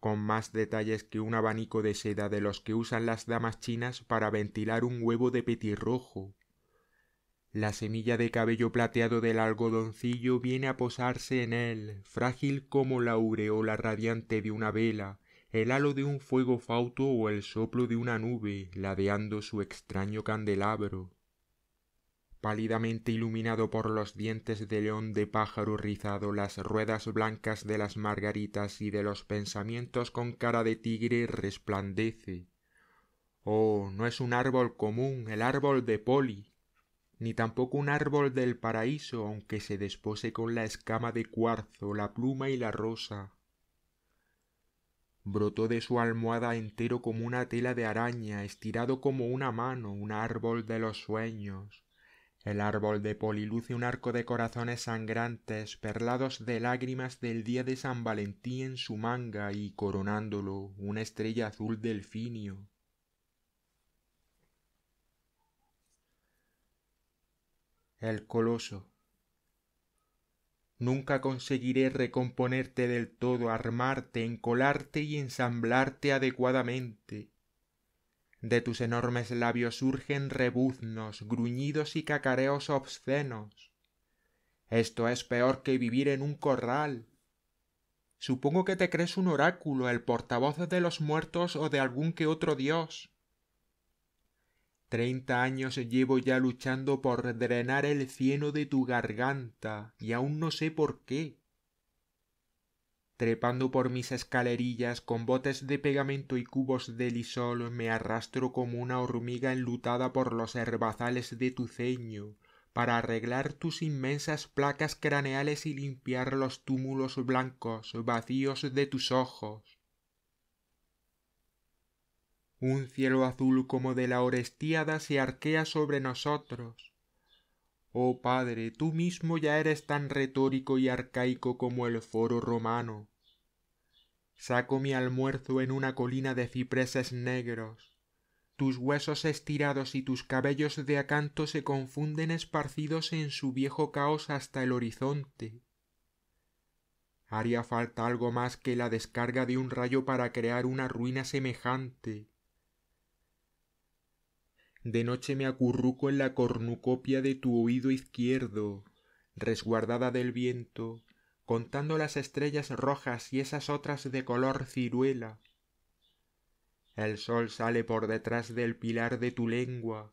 con más detalles que un abanico de seda de los que usan las damas chinas para ventilar un huevo de petirrojo, la semilla de cabello plateado del algodoncillo viene a posarse en él, frágil como la aureola radiante de una vela, el halo de un fuego fauto o el soplo de una nube, ladeando su extraño candelabro. Pálidamente iluminado por los dientes de león de pájaro rizado, las ruedas blancas de las margaritas y de los pensamientos con cara de tigre resplandece. Oh, no es un árbol común, el árbol de Poli, ni tampoco un árbol del paraíso aunque se despose con la escama de cuarzo, la pluma y la rosa. Brotó de su almohada entero como una tela de araña, estirado como una mano, un árbol de los sueños. El árbol de poliluce un arco de corazones sangrantes, perlados de lágrimas del día de San Valentín en su manga y coronándolo una estrella azul del finio. el coloso. Nunca conseguiré recomponerte del todo, armarte, encolarte y ensamblarte adecuadamente. De tus enormes labios surgen rebuznos, gruñidos y cacareos obscenos. Esto es peor que vivir en un corral. Supongo que te crees un oráculo, el portavoz de los muertos o de algún que otro dios. Treinta años llevo ya luchando por drenar el cieno de tu garganta, y aún no sé por qué. Trepando por mis escalerillas con botes de pegamento y cubos de lisol, me arrastro como una hormiga enlutada por los herbazales de tu ceño, para arreglar tus inmensas placas craneales y limpiar los túmulos blancos vacíos de tus ojos un cielo azul como de la Orestiada se arquea sobre nosotros. Oh Padre, tú mismo ya eres tan retórico y arcaico como el foro romano. Saco mi almuerzo en una colina de cipreses negros. Tus huesos estirados y tus cabellos de acanto se confunden esparcidos en su viejo caos hasta el horizonte. Haría falta algo más que la descarga de un rayo para crear una ruina semejante. De noche me acurruco en la cornucopia de tu oído izquierdo, resguardada del viento, contando las estrellas rojas y esas otras de color ciruela. El sol sale por detrás del pilar de tu lengua.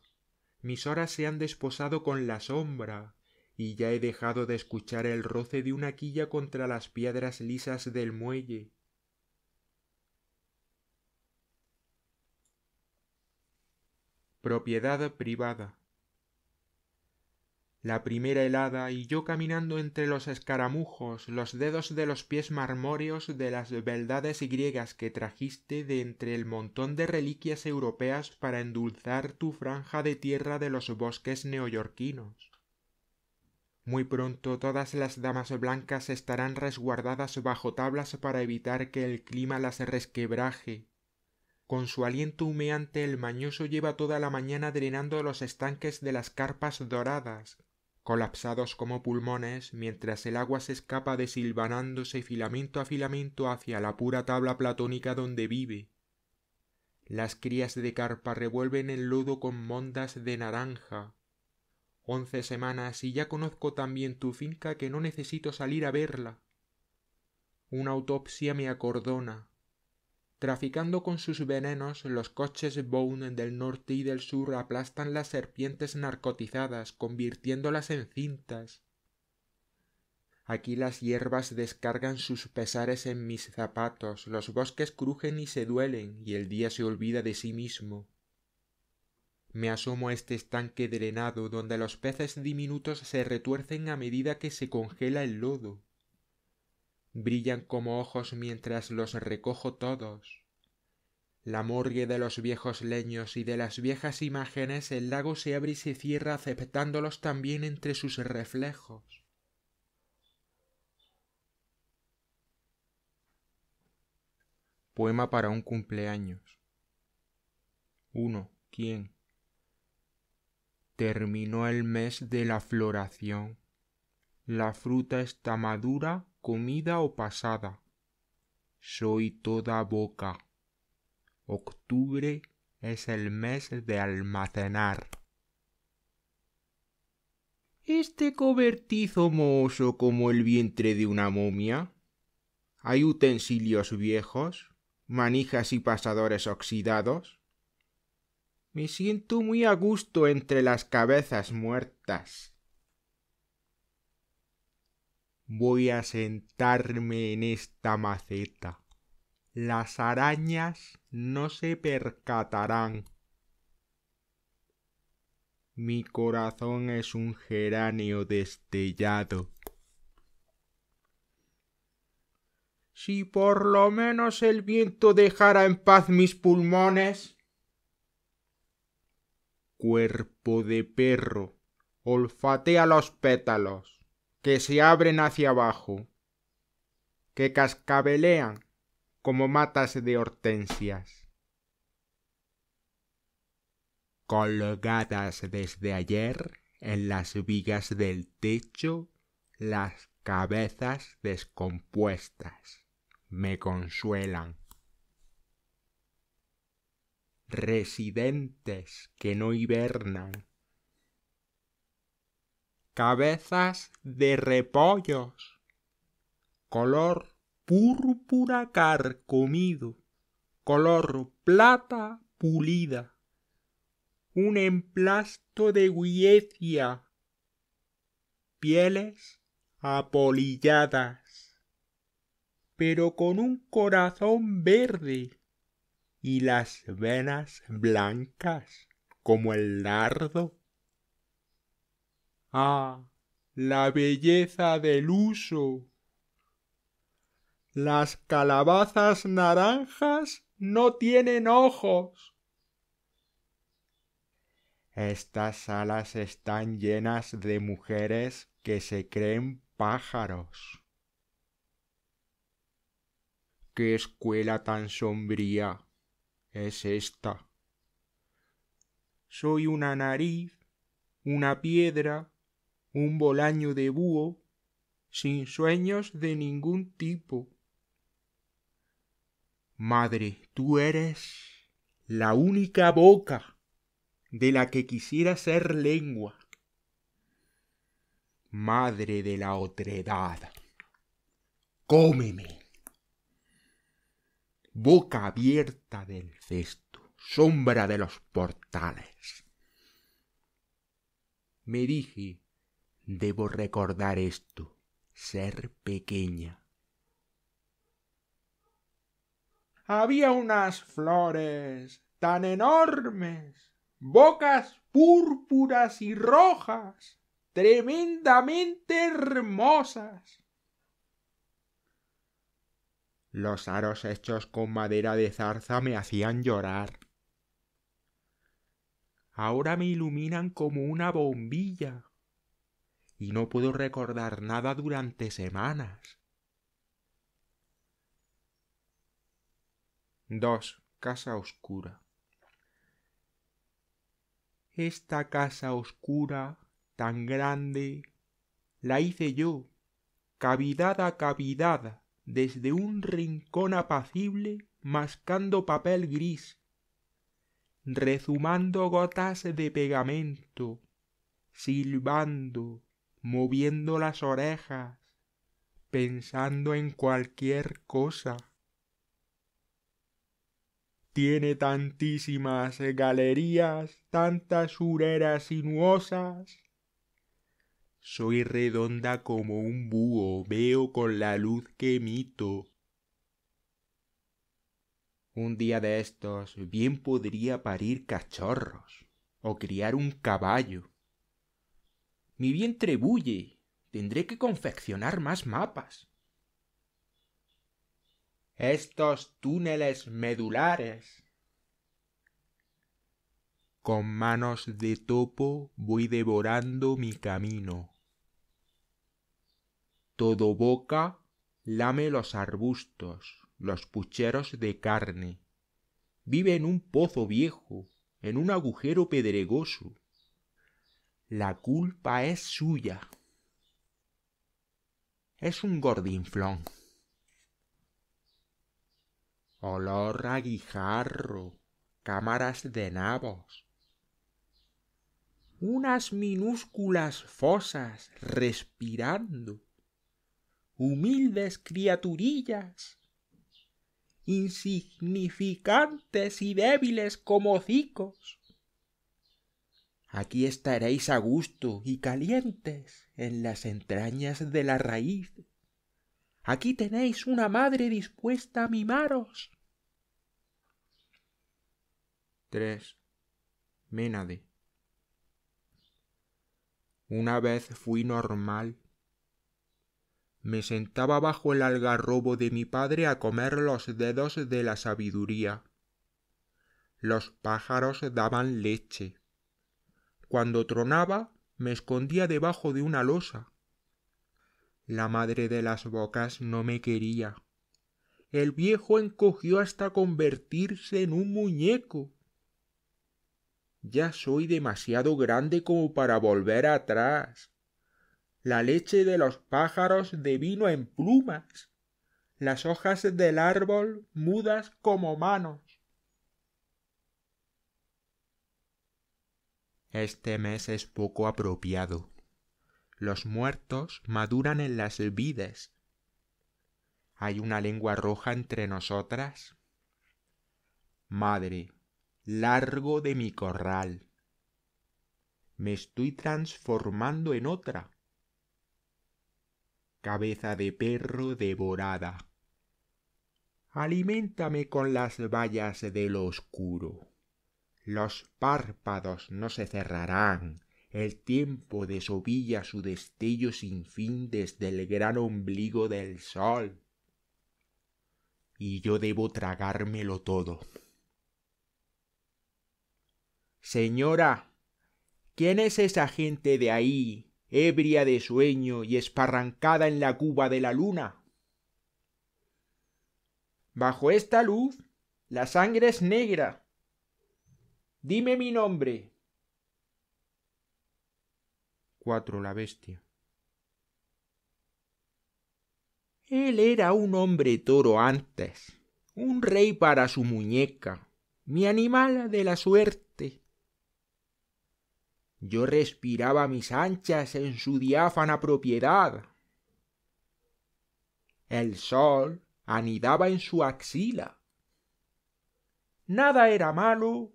Mis horas se han desposado con la sombra, y ya he dejado de escuchar el roce de una quilla contra las piedras lisas del muelle. Propiedad privada. La primera helada y yo caminando entre los escaramujos, los dedos de los pies marmóreos de las beldades griegas que trajiste de entre el montón de reliquias europeas para endulzar tu franja de tierra de los bosques neoyorquinos. Muy pronto todas las damas blancas estarán resguardadas bajo tablas para evitar que el clima las resquebraje, con su aliento humeante el mañoso lleva toda la mañana drenando los estanques de las carpas doradas, colapsados como pulmones mientras el agua se escapa desilvanándose filamento a filamento hacia la pura tabla platónica donde vive. Las crías de carpa revuelven el lodo con mondas de naranja. Once semanas y ya conozco tan bien tu finca que no necesito salir a verla. Una autopsia me acordona, Traficando con sus venenos, los coches Bone del norte y del sur aplastan las serpientes narcotizadas, convirtiéndolas en cintas. Aquí las hierbas descargan sus pesares en mis zapatos, los bosques crujen y se duelen, y el día se olvida de sí mismo. Me asomo a este estanque drenado donde los peces diminutos se retuercen a medida que se congela el lodo brillan como ojos mientras los recojo todos. La morgue de los viejos leños y de las viejas imágenes el lago se abre y se cierra aceptándolos también entre sus reflejos. Poema para un cumpleaños. 1. ¿Quién? Terminó el mes de la floración. La fruta está madura comida o pasada. Soy toda boca. Octubre es el mes de almacenar. ¿Este cobertizo mohoso como el vientre de una momia? ¿Hay utensilios viejos, manijas y pasadores oxidados? Me siento muy a gusto entre las cabezas muertas voy a sentarme en esta maceta. Las arañas no se percatarán. Mi corazón es un geranio destellado. Si por lo menos el viento dejara en paz mis pulmones. Cuerpo de perro, olfatea los pétalos que se abren hacia abajo, que cascabelean como matas de hortensias. Colgadas desde ayer en las vigas del techo las cabezas descompuestas me consuelan. Residentes que no hibernan cabezas de repollos, color púrpura carcomido, color plata pulida, un emplasto de guiecia, pieles apolilladas, pero con un corazón verde y las venas blancas como el lardo Ah, la belleza del uso. Las calabazas naranjas no tienen ojos. Estas salas están llenas de mujeres que se creen pájaros. ¿Qué escuela tan sombría es esta? Soy una nariz, una piedra, un bolaño de búho, sin sueños de ningún tipo. Madre, tú eres la única boca de la que quisiera ser lengua. Madre de la otredad, cómeme. Boca abierta del cesto, sombra de los portales. Me dije debo recordar esto, ser pequeña. Había unas flores tan enormes, bocas púrpuras y rojas, tremendamente hermosas. Los aros hechos con madera de zarza me hacían llorar. Ahora me iluminan como una bombilla y no puedo recordar nada durante semanas. 2. Casa Oscura. Esta casa oscura, tan grande, la hice yo, cavidad a cavidad, desde un rincón apacible, mascando papel gris, rezumando gotas de pegamento, silbando, moviendo las orejas, pensando en cualquier cosa. Tiene tantísimas galerías, tantas ureras sinuosas. Soy redonda como un búho, veo con la luz que emito. Un día de estos bien podría parir cachorros o criar un caballo mi vientre bulle. Tendré que confeccionar más mapas. Estos túneles medulares. Con manos de topo voy devorando mi camino. Todo boca lame los arbustos, los pucheros de carne. Vive en un pozo viejo, en un agujero pedregoso, la culpa es suya. Es un gordinflón. Olor a guijarro, cámaras de nabos. Unas minúsculas fosas respirando. Humildes criaturillas insignificantes y débiles como hocicos, Aquí estaréis a gusto y calientes en las entrañas de la raíz. Aquí tenéis una madre dispuesta a mimaros. 3. Ménade. Una vez fui normal. Me sentaba bajo el algarrobo de mi padre a comer los dedos de la sabiduría. Los pájaros daban leche. Cuando tronaba, me escondía debajo de una losa. La madre de las bocas no me quería. El viejo encogió hasta convertirse en un muñeco. Ya soy demasiado grande como para volver atrás. La leche de los pájaros devino en plumas, las hojas del árbol mudas como manos. Este mes es poco apropiado. Los muertos maduran en las vides. Hay una lengua roja entre nosotras. Madre, largo de mi corral. Me estoy transformando en otra. Cabeza de perro devorada aliméntame con las vallas del oscuro los párpados no se cerrarán el tiempo desovilla su destello sin fin desde el gran ombligo del sol y yo debo tragármelo todo señora quién es esa gente de ahí ebria de sueño y esparrancada en la cuba de la luna bajo esta luz la sangre es negra Dime mi nombre. 4. La bestia. Él era un hombre toro antes, un rey para su muñeca, mi animal de la suerte. Yo respiraba mis anchas en su diáfana propiedad. El sol anidaba en su axila. Nada era malo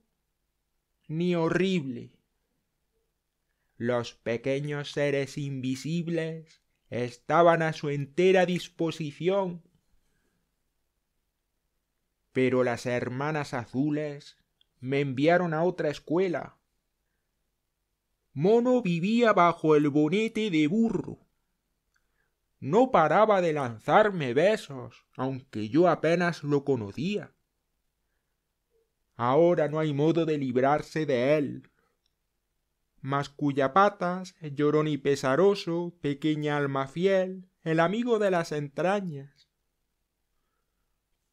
ni horrible. Los pequeños seres invisibles estaban a su entera disposición. Pero las hermanas azules me enviaron a otra escuela. Mono vivía bajo el bonete de burro. No paraba de lanzarme besos, aunque yo apenas lo conocía ahora no hay modo de librarse de él. Mas patas, llorón y pesaroso, pequeña alma fiel, el amigo de las entrañas.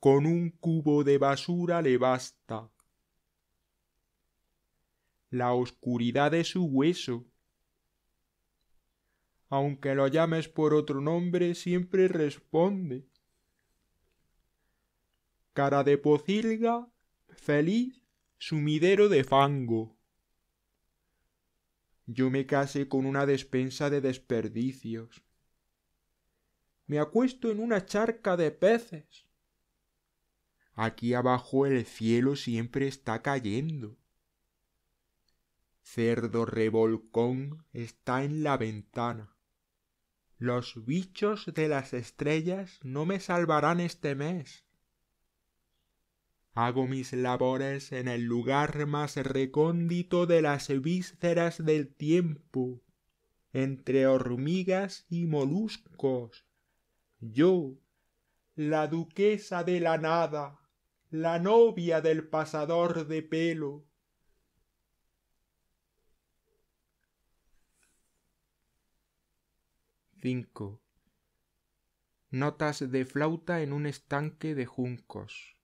Con un cubo de basura le basta. La oscuridad de su hueso. Aunque lo llames por otro nombre, siempre responde. Cara de pocilga feliz sumidero de fango. Yo me casé con una despensa de desperdicios. Me acuesto en una charca de peces. Aquí abajo el cielo siempre está cayendo. Cerdo revolcón está en la ventana. Los bichos de las estrellas no me salvarán este mes hago mis labores en el lugar más recóndito de las vísceras del tiempo, entre hormigas y moluscos. Yo, la duquesa de la nada, la novia del pasador de pelo. V Notas de flauta en un estanque de juncos.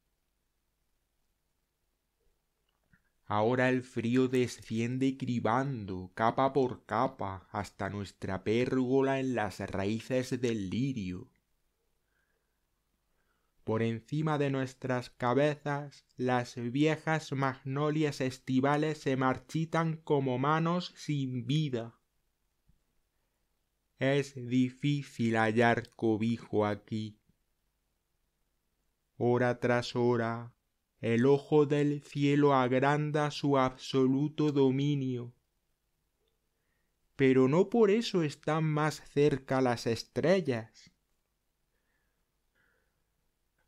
Ahora el frío desciende cribando capa por capa hasta nuestra pérgola en las raíces del lirio. Por encima de nuestras cabezas las viejas magnolias estivales se marchitan como manos sin vida. Es difícil hallar cobijo aquí. Hora tras hora el ojo del cielo agranda su absoluto dominio. Pero no por eso están más cerca las estrellas.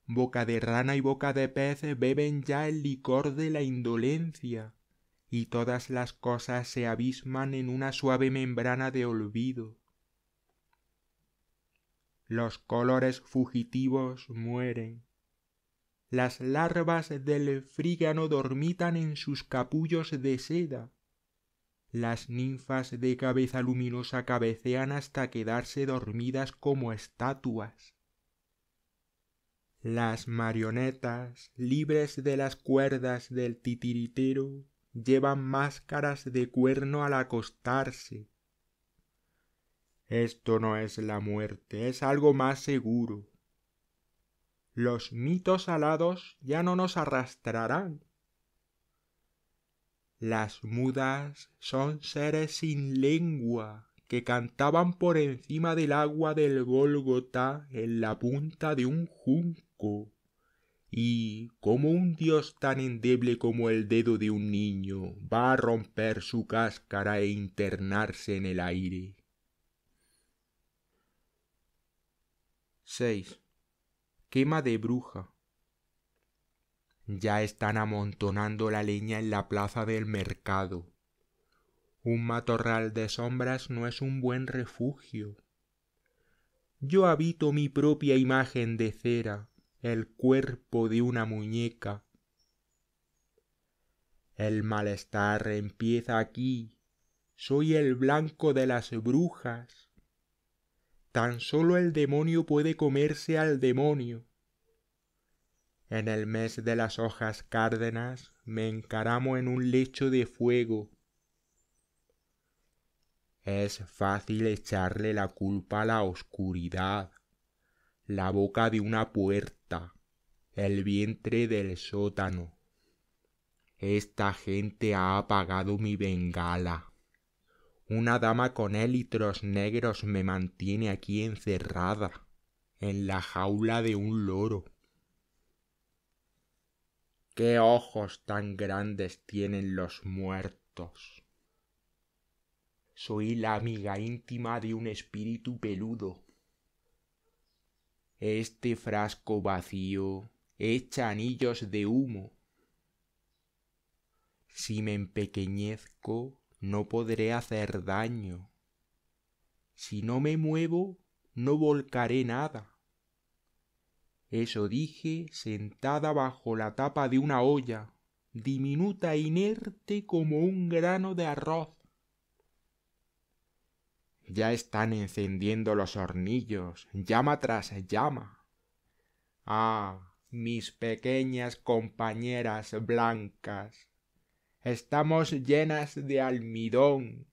Boca de rana y boca de pez beben ya el licor de la indolencia, y todas las cosas se abisman en una suave membrana de olvido. Los colores fugitivos mueren las larvas del frígano dormitan en sus capullos de seda. Las ninfas de cabeza luminosa cabecean hasta quedarse dormidas como estatuas. Las marionetas, libres de las cuerdas del titiritero, llevan máscaras de cuerno al acostarse. Esto no es la muerte, es algo más seguro los mitos alados ya no nos arrastrarán. Las mudas son seres sin lengua que cantaban por encima del agua del Gólgota en la punta de un junco. Y como un dios tan endeble como el dedo de un niño va a romper su cáscara e internarse en el aire quema de bruja. Ya están amontonando la leña en la plaza del mercado. Un matorral de sombras no es un buen refugio. Yo habito mi propia imagen de cera, el cuerpo de una muñeca. El malestar empieza aquí. Soy el blanco de las brujas. Tan solo el demonio puede comerse al demonio. En el mes de las hojas cárdenas me encaramo en un lecho de fuego. Es fácil echarle la culpa a la oscuridad, la boca de una puerta, el vientre del sótano. Esta gente ha apagado mi bengala. Una dama con élitros negros me mantiene aquí encerrada, en la jaula de un loro. ¿Qué ojos tan grandes tienen los muertos? Soy la amiga íntima de un espíritu peludo. Este frasco vacío echa anillos de humo. Si me empequeñezco, no podré hacer daño. Si no me muevo, no volcaré nada. Eso dije sentada bajo la tapa de una olla, diminuta e inerte como un grano de arroz. Ya están encendiendo los hornillos, llama tras llama. Ah, mis pequeñas compañeras blancas, Estamos llenas de almidón.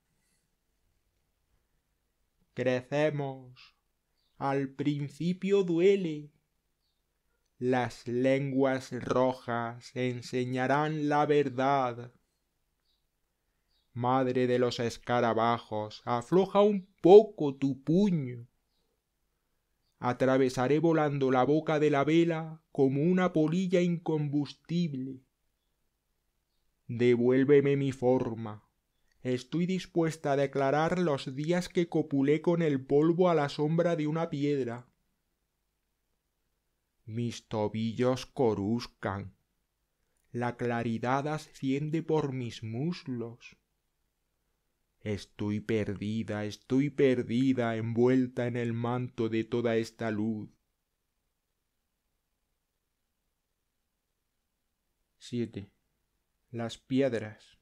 Crecemos. Al principio duele. Las lenguas rojas enseñarán la verdad. Madre de los escarabajos, afloja un poco tu puño. Atravesaré volando la boca de la vela como una polilla incombustible devuélveme mi forma. Estoy dispuesta a declarar los días que copulé con el polvo a la sombra de una piedra. Mis tobillos coruscan. La claridad asciende por mis muslos. Estoy perdida, estoy perdida, envuelta en el manto de toda esta luz. Siete las piedras.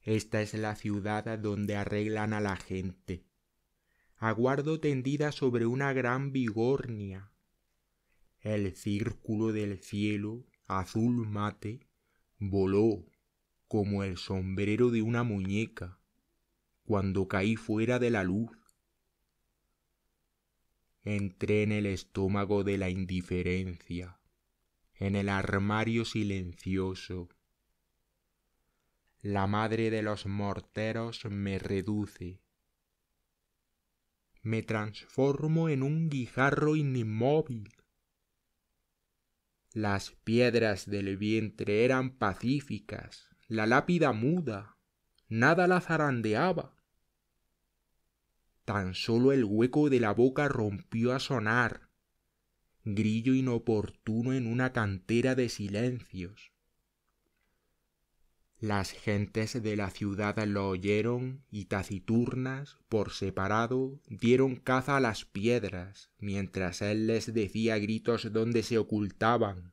Esta es la ciudad donde arreglan a la gente. Aguardo tendida sobre una gran vigornia. El círculo del cielo, azul mate, voló como el sombrero de una muñeca cuando caí fuera de la luz. Entré en el estómago de la indiferencia en el armario silencioso. La madre de los morteros me reduce. Me transformo en un guijarro inmóvil. Las piedras del vientre eran pacíficas, la lápida muda, nada la zarandeaba. Tan solo el hueco de la boca rompió a sonar grillo inoportuno en una cantera de silencios. Las gentes de la ciudad lo oyeron y taciturnas, por separado, dieron caza a las piedras, mientras él les decía gritos donde se ocultaban.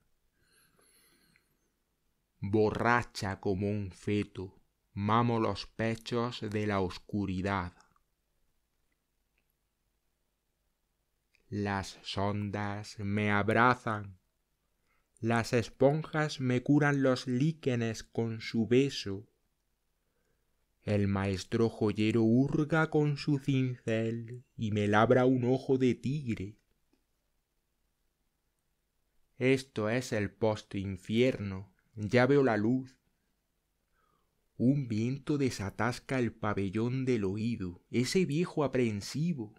Borracha como un feto, mamo los pechos de la oscuridad. Las sondas me abrazan. Las esponjas me curan los líquenes con su beso. El maestro joyero hurga con su cincel y me labra un ojo de tigre. Esto es el post infierno. Ya veo la luz. Un viento desatasca el pabellón del oído, ese viejo aprensivo.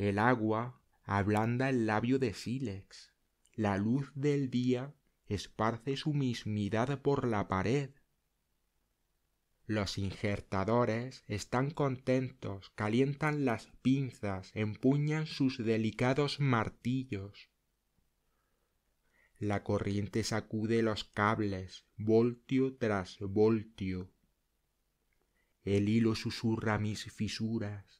El agua ablanda el labio de sílex. La luz del día esparce su mismidad por la pared. Los injertadores están contentos, calientan las pinzas, empuñan sus delicados martillos. La corriente sacude los cables, voltio tras voltio. El hilo susurra mis fisuras,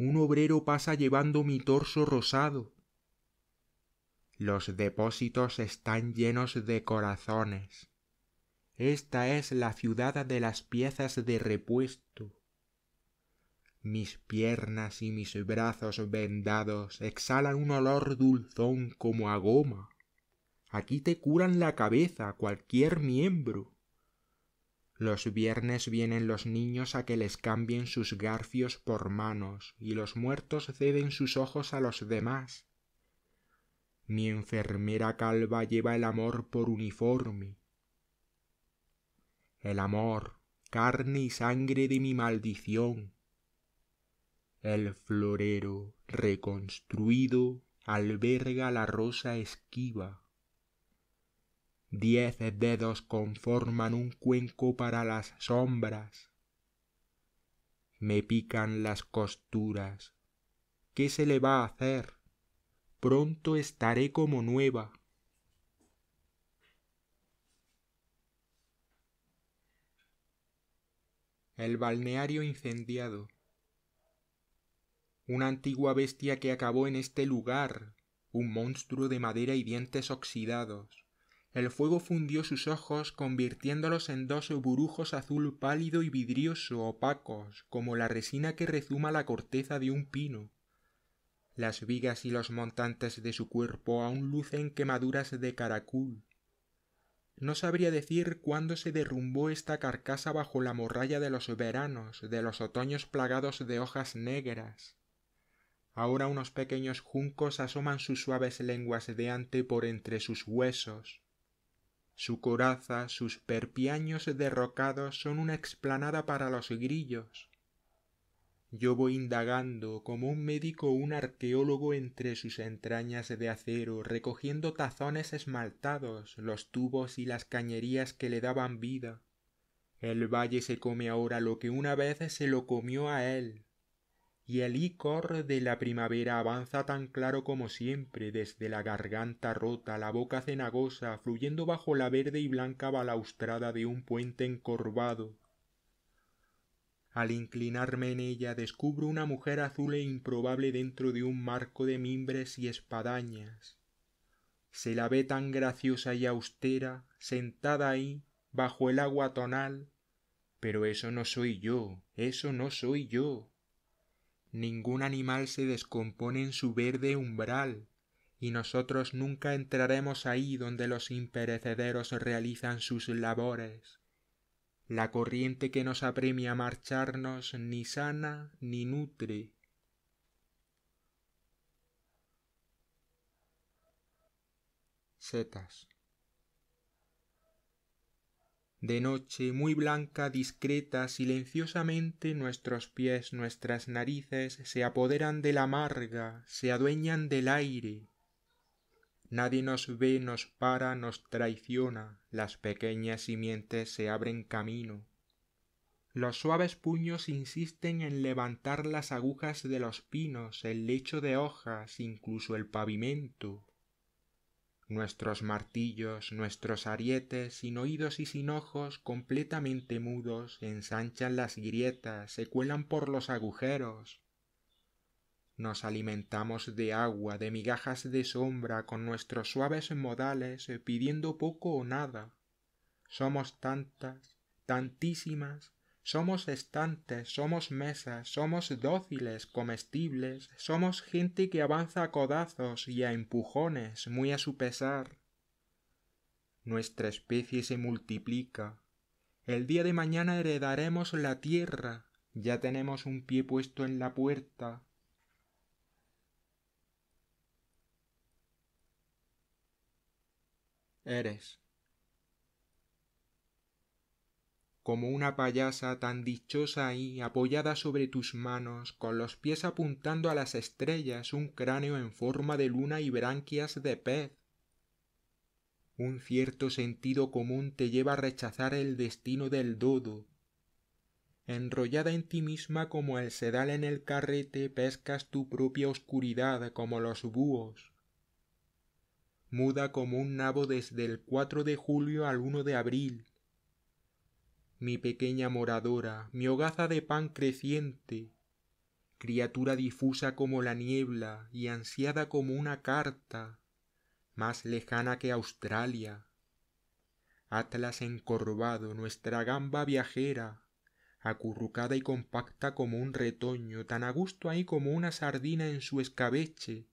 un obrero pasa llevando mi torso rosado. Los depósitos están llenos de corazones. Esta es la ciudad de las piezas de repuesto. Mis piernas y mis brazos vendados exhalan un olor dulzón como a goma. Aquí te curan la cabeza cualquier miembro. Los viernes vienen los niños a que les cambien sus garfios por manos, y los muertos ceden sus ojos a los demás. Mi enfermera calva lleva el amor por uniforme. El amor, carne y sangre de mi maldición. El florero reconstruido alberga la rosa esquiva diez dedos conforman un cuenco para las sombras. Me pican las costuras. ¿Qué se le va a hacer? Pronto estaré como nueva. El balneario incendiado. Una antigua bestia que acabó en este lugar, un monstruo de madera y dientes oxidados el fuego fundió sus ojos convirtiéndolos en dos burujos azul pálido y vidrioso opacos, como la resina que rezuma la corteza de un pino. Las vigas y los montantes de su cuerpo aún lucen quemaduras de caracul. No sabría decir cuándo se derrumbó esta carcasa bajo la morralla de los veranos, de los otoños plagados de hojas negras. Ahora unos pequeños juncos asoman sus suaves lenguas de ante por entre sus huesos. Su coraza, sus perpiaños derrocados son una explanada para los grillos. Yo voy indagando como un médico o un arqueólogo entre sus entrañas de acero, recogiendo tazones esmaltados, los tubos y las cañerías que le daban vida. El valle se come ahora lo que una vez se lo comió a él, y el licor de la primavera avanza tan claro como siempre desde la garganta rota, la boca cenagosa, fluyendo bajo la verde y blanca balaustrada de un puente encorvado. Al inclinarme en ella descubro una mujer azul e improbable dentro de un marco de mimbres y espadañas. Se la ve tan graciosa y austera, sentada ahí, bajo el agua tonal. Pero eso no soy yo, eso no soy yo ningún animal se descompone en su verde umbral, y nosotros nunca entraremos ahí donde los imperecederos realizan sus labores. La corriente que nos apremia a marcharnos ni sana ni nutre. Setas de noche muy blanca, discreta, silenciosamente nuestros pies, nuestras narices se apoderan de la amarga, se adueñan del aire. Nadie nos ve, nos para, nos traiciona, las pequeñas simientes se abren camino. Los suaves puños insisten en levantar las agujas de los pinos, el lecho de hojas, incluso el pavimento, nuestros martillos, nuestros arietes, sin oídos y sin ojos, completamente mudos, ensanchan las grietas, se cuelan por los agujeros. Nos alimentamos de agua, de migajas de sombra, con nuestros suaves modales, pidiendo poco o nada. Somos tantas, tantísimas, somos estantes, somos mesas, somos dóciles, comestibles, somos gente que avanza a codazos y a empujones, muy a su pesar. Nuestra especie se multiplica. El día de mañana heredaremos la tierra. Ya tenemos un pie puesto en la puerta. Eres. como una payasa tan dichosa y apoyada sobre tus manos, con los pies apuntando a las estrellas, un cráneo en forma de luna y branquias de pez. Un cierto sentido común te lleva a rechazar el destino del dodo. Enrollada en ti misma como el sedal en el carrete, pescas tu propia oscuridad como los búhos. Muda como un nabo desde el 4 de julio al 1 de abril, mi pequeña moradora, mi hogaza de pan creciente, criatura difusa como la niebla y ansiada como una carta, más lejana que Australia. Atlas encorvado, nuestra gamba viajera, acurrucada y compacta como un retoño, tan a gusto ahí como una sardina en su escabeche.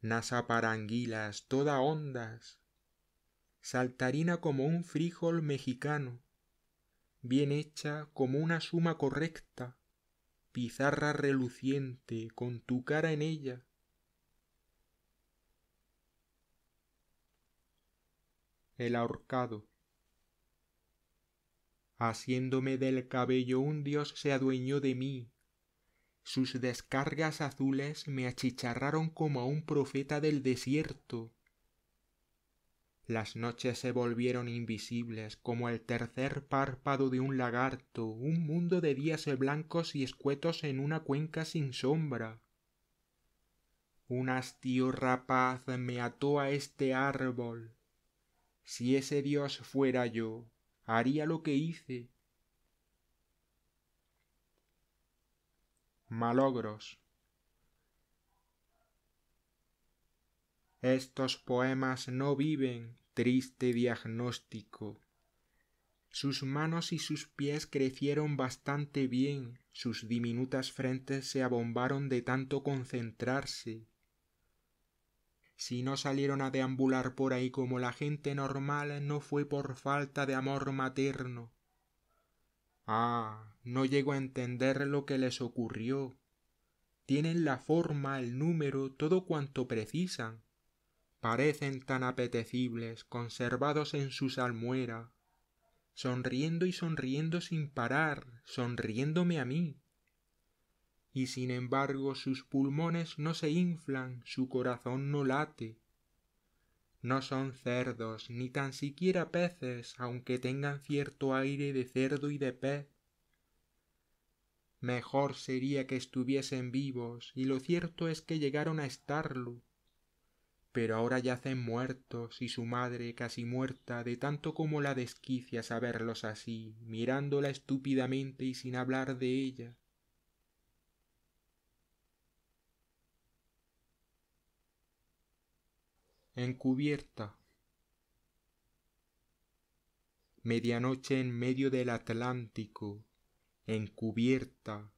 Nasa para anguilas, toda ondas, saltarina como un frijol mexicano, bien hecha como una suma correcta, pizarra reluciente con tu cara en ella. El ahorcado. Haciéndome del cabello un dios se adueñó de mí. Sus descargas azules me achicharraron como a un profeta del desierto las noches se volvieron invisibles como el tercer párpado de un lagarto, un mundo de días blancos y escuetos en una cuenca sin sombra. Un hastío rapaz me ató a este árbol. Si ese dios fuera yo, haría lo que hice. Malogros Estos poemas no viven, triste diagnóstico. Sus manos y sus pies crecieron bastante bien, sus diminutas frentes se abombaron de tanto concentrarse. Si no salieron a deambular por ahí como la gente normal, no fue por falta de amor materno. Ah, no llego a entender lo que les ocurrió. Tienen la forma, el número, todo cuanto precisan, parecen tan apetecibles, conservados en su salmuera, sonriendo y sonriendo sin parar, sonriéndome a mí. Y sin embargo sus pulmones no se inflan, su corazón no late. No son cerdos, ni tan siquiera peces, aunque tengan cierto aire de cerdo y de pez. Mejor sería que estuviesen vivos, y lo cierto es que llegaron a estarlo, pero ahora yacen muertos y su madre casi muerta de tanto como la desquicia saberlos así, mirándola estúpidamente y sin hablar de ella. Encubierta. Medianoche en medio del Atlántico, encubierta,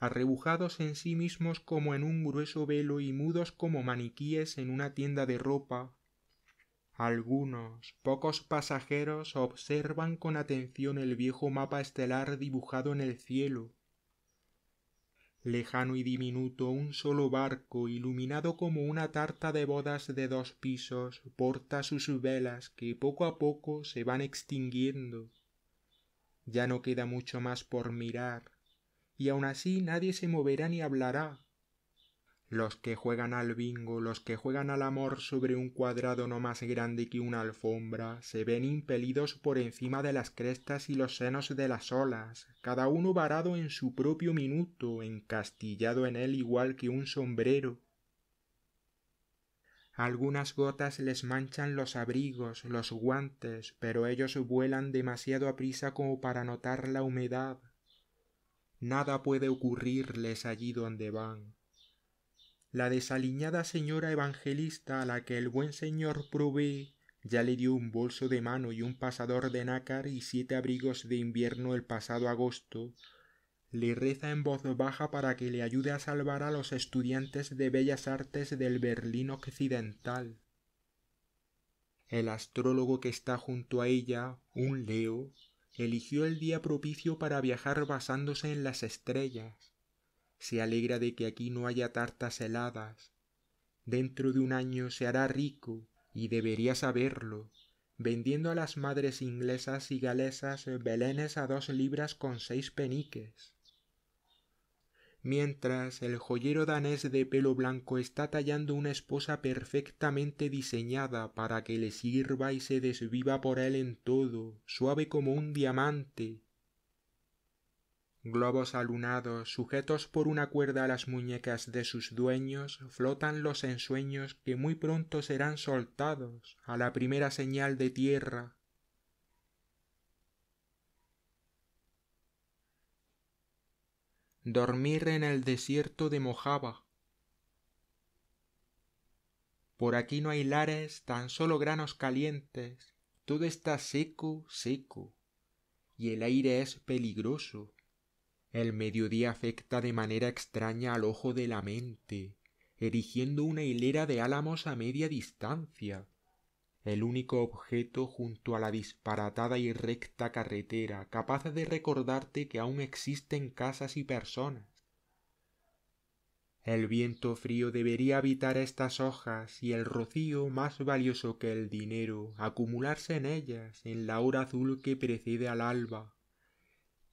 arrebujados en sí mismos como en un grueso velo y mudos como maniquíes en una tienda de ropa. Algunos, pocos pasajeros observan con atención el viejo mapa estelar dibujado en el cielo. Lejano y diminuto un solo barco, iluminado como una tarta de bodas de dos pisos, porta sus velas que poco a poco se van extinguiendo. Ya no queda mucho más por mirar, y aun así nadie se moverá ni hablará. Los que juegan al bingo, los que juegan al amor sobre un cuadrado no más grande que una alfombra, se ven impelidos por encima de las crestas y los senos de las olas, cada uno varado en su propio minuto, encastillado en él igual que un sombrero. Algunas gotas les manchan los abrigos, los guantes, pero ellos vuelan demasiado aprisa como para notar la humedad, Nada puede ocurrirles allí donde van. La desaliñada señora evangelista a la que el buen señor provee ya le dio un bolso de mano y un pasador de nácar y siete abrigos de invierno el pasado agosto, le reza en voz baja para que le ayude a salvar a los estudiantes de bellas artes del Berlín occidental. El astrólogo que está junto a ella, un Leo, eligió el día propicio para viajar basándose en las estrellas. Se alegra de que aquí no haya tartas heladas. Dentro de un año se hará rico, y debería saberlo, vendiendo a las madres inglesas y galesas belenes a dos libras con seis peniques mientras el joyero danés de pelo blanco está tallando una esposa perfectamente diseñada para que le sirva y se desviva por él en todo, suave como un diamante. Globos alunados, sujetos por una cuerda a las muñecas de sus dueños, flotan los ensueños que muy pronto serán soltados a la primera señal de tierra dormir en el desierto de MOJABA Por aquí no hay lares, tan solo granos calientes, todo está seco, seco, y el aire es peligroso. El mediodía afecta de manera extraña al ojo de la mente, erigiendo una hilera de álamos a media distancia, el único objeto junto a la disparatada y recta carretera capaz de recordarte que aún existen casas y personas. El viento frío debería habitar estas hojas y el rocío más valioso que el dinero acumularse en ellas en la hora azul que precede al alba.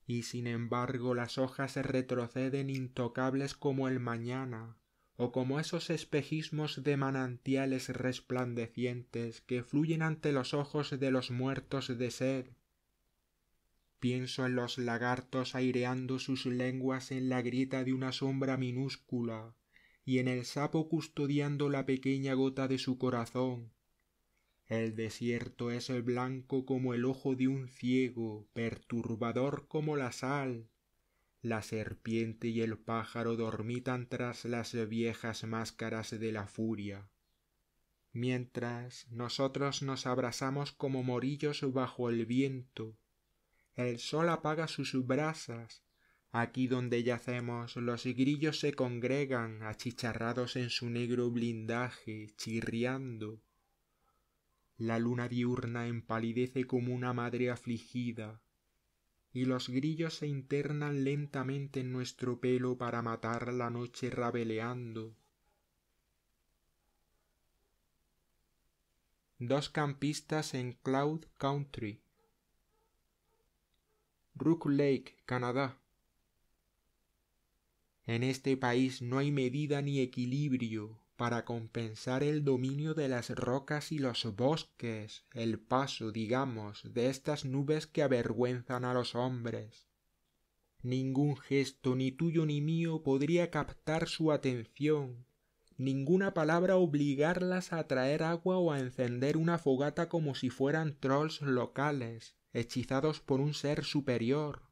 Y sin embargo las hojas se retroceden intocables como el mañana, o como esos espejismos de manantiales resplandecientes que fluyen ante los ojos de los muertos de ser. Pienso en los lagartos aireando sus lenguas en la grieta de una sombra minúscula, y en el sapo custodiando la pequeña gota de su corazón. El desierto es el blanco como el ojo de un ciego, perturbador como la sal, la serpiente y el pájaro dormitan tras las viejas máscaras de la furia. Mientras nosotros nos abrazamos como morillos bajo el viento, el sol apaga sus brasas, aquí donde yacemos los grillos se congregan achicharrados en su negro blindaje, chirriando. La luna diurna empalidece como una madre afligida, y los grillos se internan lentamente en nuestro pelo para matar la noche rabeleando. Dos campistas en Cloud Country. Rook Lake, Canadá. En este país no hay medida ni equilibrio para compensar el dominio de las rocas y los bosques, el paso, digamos, de estas nubes que avergüenzan a los hombres. Ningún gesto, ni tuyo ni mío, podría captar su atención, ninguna palabra obligarlas a traer agua o a encender una fogata como si fueran trolls locales, hechizados por un ser superior.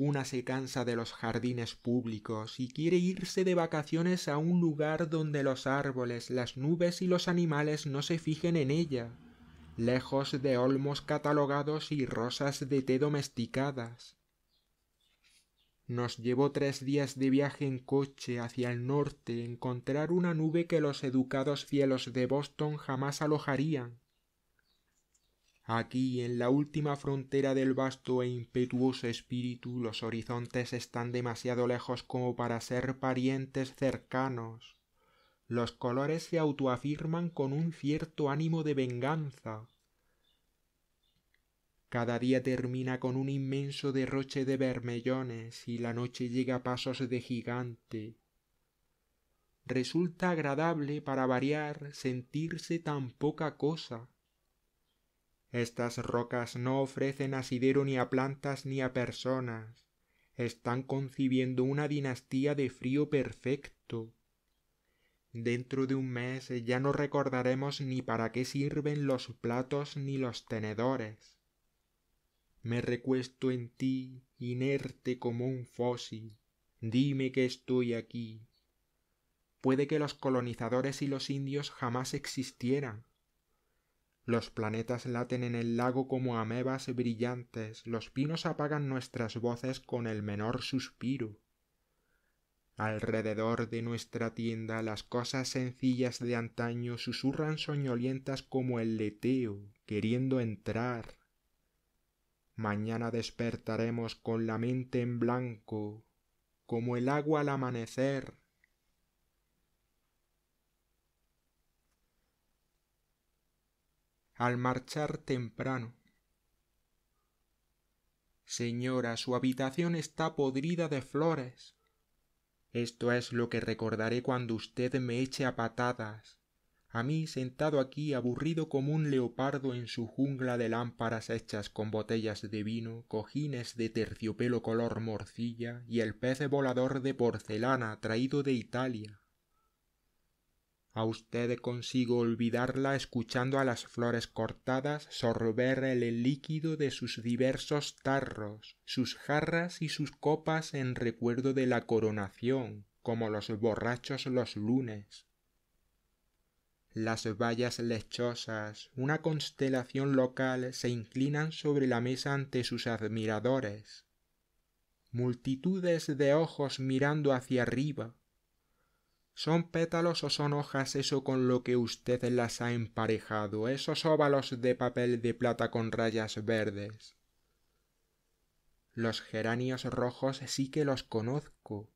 Una se cansa de los jardines públicos y quiere irse de vacaciones a un lugar donde los árboles, las nubes y los animales no se fijen en ella, lejos de olmos catalogados y rosas de té domesticadas. Nos llevó tres días de viaje en coche hacia el norte encontrar una nube que los educados cielos de Boston jamás alojarían Aquí, en la última frontera del vasto e impetuoso espíritu, los horizontes están demasiado lejos como para ser parientes cercanos. Los colores se autoafirman con un cierto ánimo de venganza. Cada día termina con un inmenso derroche de vermellones y la noche llega a pasos de gigante. Resulta agradable, para variar, sentirse tan poca cosa estas rocas no ofrecen asidero ni a plantas ni a personas. Están concibiendo una dinastía de frío perfecto. Dentro de un mes ya no recordaremos ni para qué sirven los platos ni los tenedores. Me recuesto en ti, inerte como un fósil. Dime que estoy aquí. Puede que los colonizadores y los indios jamás existieran, los planetas laten en el lago como amebas brillantes, los pinos apagan nuestras voces con el menor suspiro. Alrededor de nuestra tienda las cosas sencillas de antaño susurran soñolientas como el leteo, queriendo entrar. Mañana despertaremos con la mente en blanco, como el agua al amanecer, al marchar temprano. Señora, su habitación está podrida de flores. Esto es lo que recordaré cuando usted me eche a patadas, a mí sentado aquí aburrido como un leopardo en su jungla de lámparas hechas con botellas de vino, cojines de terciopelo color morcilla y el pez volador de porcelana traído de Italia a usted consigo olvidarla escuchando a las flores cortadas sorber el líquido de sus diversos tarros sus jarras y sus copas en recuerdo de la coronación como los borrachos los lunes las vallas lechosas una constelación local se inclinan sobre la mesa ante sus admiradores multitudes de ojos mirando hacia arriba ¿Son pétalos o son hojas eso con lo que usted las ha emparejado, esos óvalos de papel de plata con rayas verdes? Los geranios rojos sí que los conozco.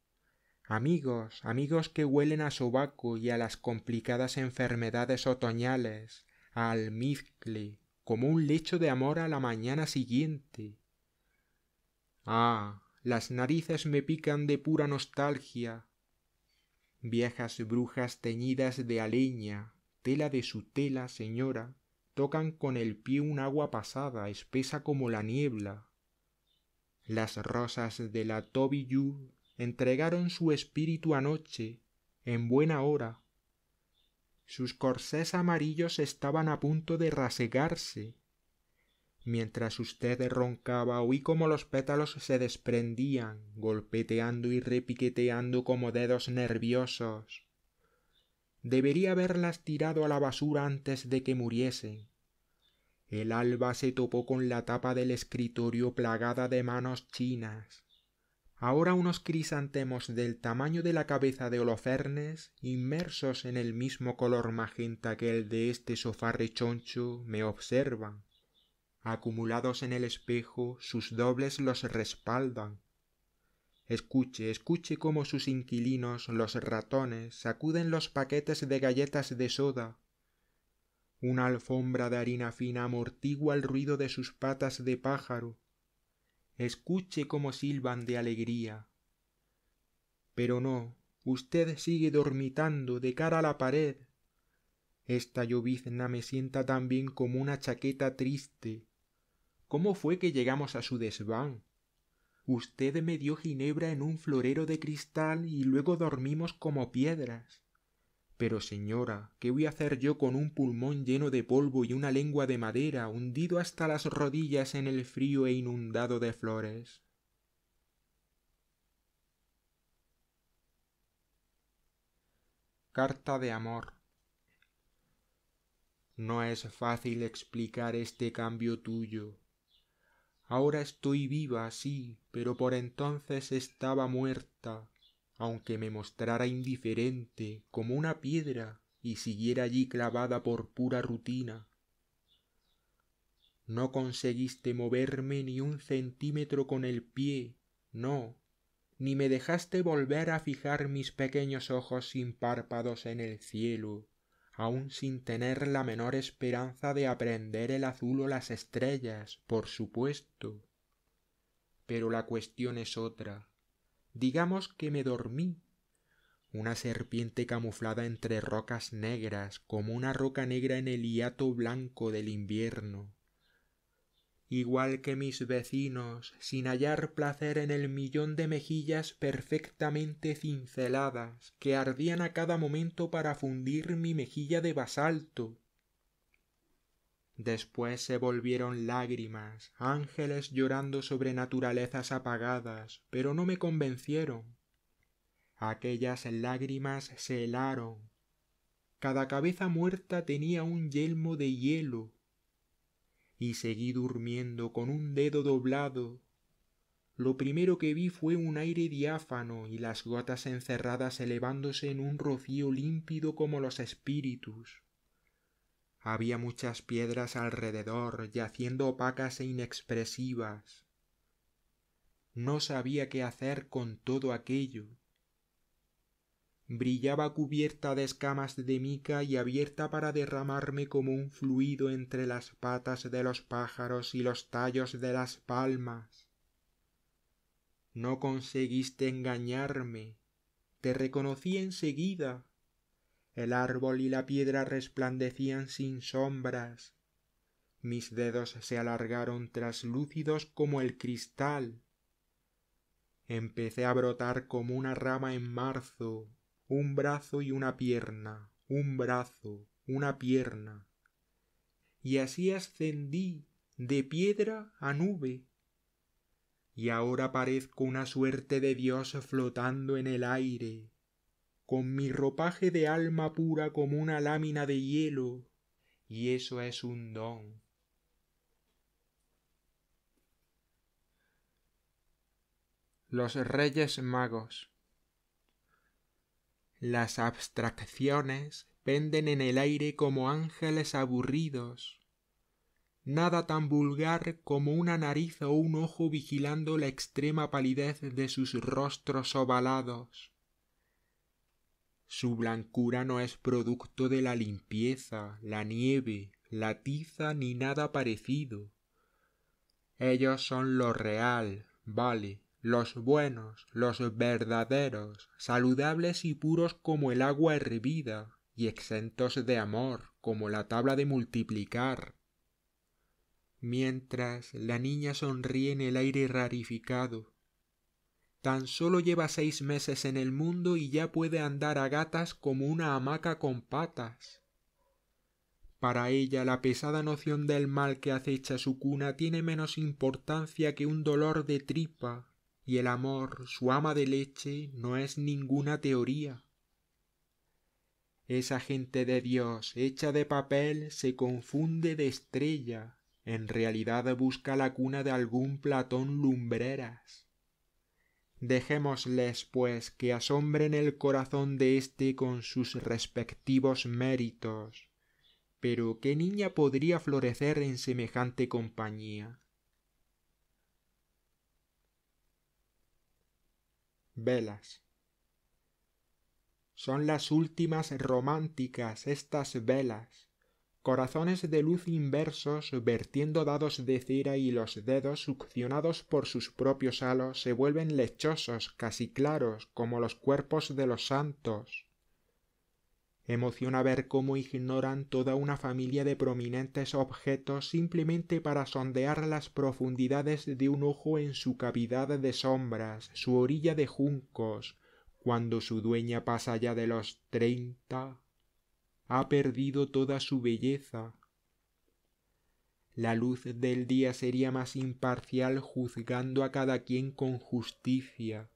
Amigos, amigos que huelen a sobaco y a las complicadas enfermedades otoñales, a almizcle, como un lecho de amor a la mañana siguiente. Ah, las narices me pican de pura nostalgia, viejas brujas teñidas de aleña, tela de su tela, señora, tocan con el pie un agua pasada, espesa como la niebla. Las rosas de la Tobiyu entregaron su espíritu anoche, en buena hora. Sus corsés amarillos estaban a punto de rasegarse, mientras usted roncaba oí como los pétalos se desprendían golpeteando y repiqueteando como dedos nerviosos debería haberlas tirado a la basura antes de que muriesen el alba se topó con la tapa del escritorio plagada de manos chinas ahora unos crisantemos del tamaño de la cabeza de Holofernes, inmersos en el mismo color magenta que el de este sofá rechoncho, me observan acumulados en el espejo, sus dobles los respaldan. Escuche, escuche cómo sus inquilinos, los ratones, sacuden los paquetes de galletas de soda. Una alfombra de harina fina amortigua el ruido de sus patas de pájaro. Escuche cómo silban de alegría. Pero no, usted sigue dormitando de cara a la pared. Esta llovizna me sienta también como una chaqueta triste, cómo fue que llegamos a su desván. Usted me dio ginebra en un florero de cristal y luego dormimos como piedras. Pero señora, ¿qué voy a hacer yo con un pulmón lleno de polvo y una lengua de madera hundido hasta las rodillas en el frío e inundado de flores? Carta de amor. No es fácil explicar este cambio tuyo, Ahora estoy viva, sí, pero por entonces estaba muerta, aunque me mostrara indiferente como una piedra y siguiera allí clavada por pura rutina. No conseguiste moverme ni un centímetro con el pie, no, ni me dejaste volver a fijar mis pequeños ojos sin párpados en el cielo, aun sin tener la menor esperanza de aprender el azul o las estrellas, por supuesto. Pero la cuestión es otra. Digamos que me dormí. Una serpiente camuflada entre rocas negras, como una roca negra en el hiato blanco del invierno igual que mis vecinos, sin hallar placer en el millón de mejillas perfectamente cinceladas, que ardían a cada momento para fundir mi mejilla de basalto. Después se volvieron lágrimas, ángeles llorando sobre naturalezas apagadas, pero no me convencieron. Aquellas lágrimas se helaron. Cada cabeza muerta tenía un yelmo de hielo, y seguí durmiendo con un dedo doblado. Lo primero que vi fue un aire diáfano y las gotas encerradas elevándose en un rocío límpido como los espíritus. Había muchas piedras alrededor, yaciendo opacas e inexpresivas. No sabía qué hacer con todo aquello brillaba cubierta de escamas de mica y abierta para derramarme como un fluido entre las patas de los pájaros y los tallos de las palmas. No conseguiste engañarme. Te reconocí enseguida. El árbol y la piedra resplandecían sin sombras. Mis dedos se alargaron traslúcidos como el cristal. Empecé a brotar como una rama en marzo, un brazo y una pierna, un brazo, una pierna. Y así ascendí de piedra a nube. Y ahora parezco una suerte de Dios flotando en el aire, con mi ropaje de alma pura como una lámina de hielo, y eso es un don. Los Reyes Magos las abstracciones penden en el aire como ángeles aburridos. Nada tan vulgar como una nariz o un ojo vigilando la extrema palidez de sus rostros ovalados. Su blancura no es producto de la limpieza, la nieve, la tiza ni nada parecido. Ellos son lo real, vale, los buenos, los verdaderos, saludables y puros como el agua hervida, y exentos de amor como la tabla de multiplicar. Mientras la niña sonríe en el aire rarificado. Tan solo lleva seis meses en el mundo y ya puede andar a gatas como una hamaca con patas. Para ella la pesada noción del mal que acecha su cuna tiene menos importancia que un dolor de tripa y el amor, su ama de leche, no es ninguna teoría. Esa gente de Dios hecha de papel se confunde de estrella, en realidad busca la cuna de algún Platón lumbreras. Dejémosles, pues, que asombren el corazón de éste con sus respectivos méritos. Pero qué niña podría florecer en semejante compañía. velas. Son las últimas románticas estas velas, corazones de luz inversos vertiendo dados de cera y los dedos succionados por sus propios halos se vuelven lechosos casi claros como los cuerpos de los santos Emociona ver cómo ignoran toda una familia de prominentes objetos simplemente para sondear las profundidades de un ojo en su cavidad de sombras, su orilla de juncos, cuando su dueña pasa ya de los treinta, ha perdido toda su belleza. La luz del día sería más imparcial juzgando a cada quien con justicia.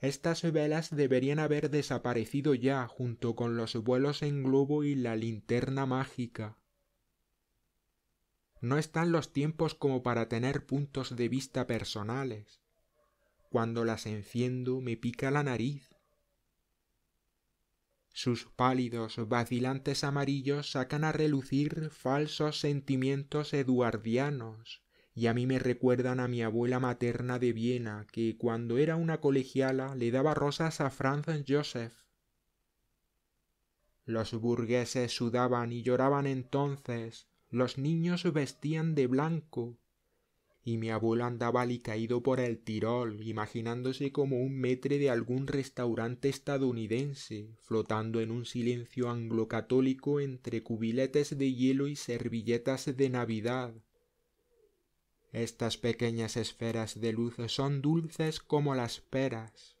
Estas velas deberían haber desaparecido ya junto con los vuelos en globo y la linterna mágica. No están los tiempos como para tener puntos de vista personales. Cuando las enciendo me pica la nariz. Sus pálidos, vacilantes amarillos sacan a relucir falsos sentimientos eduardianos y a mí me recuerdan a mi abuela materna de Viena, que cuando era una colegiala le daba rosas a Franz Joseph. Los burgueses sudaban y lloraban entonces, los niños vestían de blanco, y mi abuelo andaba alicaído por el Tirol, imaginándose como un metre de algún restaurante estadounidense, flotando en un silencio anglocatólico entre cubiletes de hielo y servilletas de Navidad, estas pequeñas esferas de luz son dulces como las peras,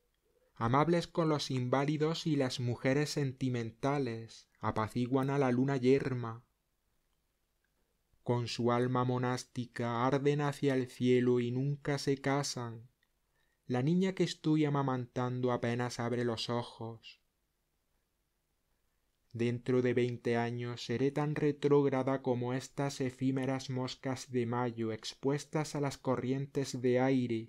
amables con los inválidos y las mujeres sentimentales, apaciguan a la luna yerma. Con su alma monástica arden hacia el cielo y nunca se casan. La niña que estoy amamantando apenas abre los ojos, dentro de veinte años seré tan retrógrada como estas efímeras moscas de mayo expuestas a las corrientes de aire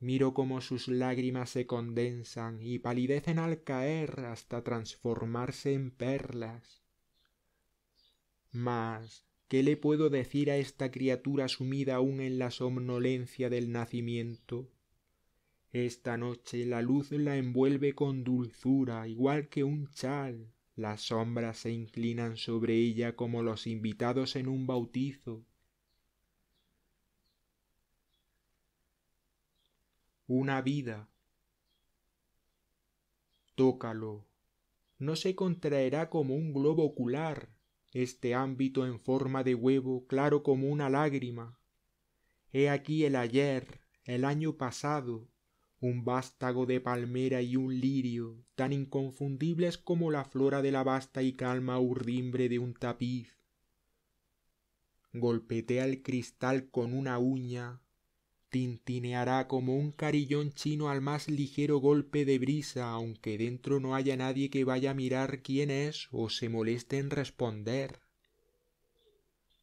miro cómo sus lágrimas se condensan y palidecen al caer hasta transformarse en perlas mas qué le puedo decir a esta criatura sumida aún en la somnolencia del nacimiento esta noche la luz la envuelve con dulzura igual que un chal las sombras se inclinan sobre ella como los invitados en un bautizo una vida tócalo no se contraerá como un globo ocular este ámbito en forma de huevo claro como una lágrima he aquí el ayer el año pasado un vástago de palmera y un lirio tan inconfundibles como la flora de la vasta y calma urdimbre de un tapiz golpetea el cristal con una uña tintineará como un carillón chino al más ligero golpe de brisa, aunque dentro no haya nadie que vaya a mirar quién es o se moleste en responder.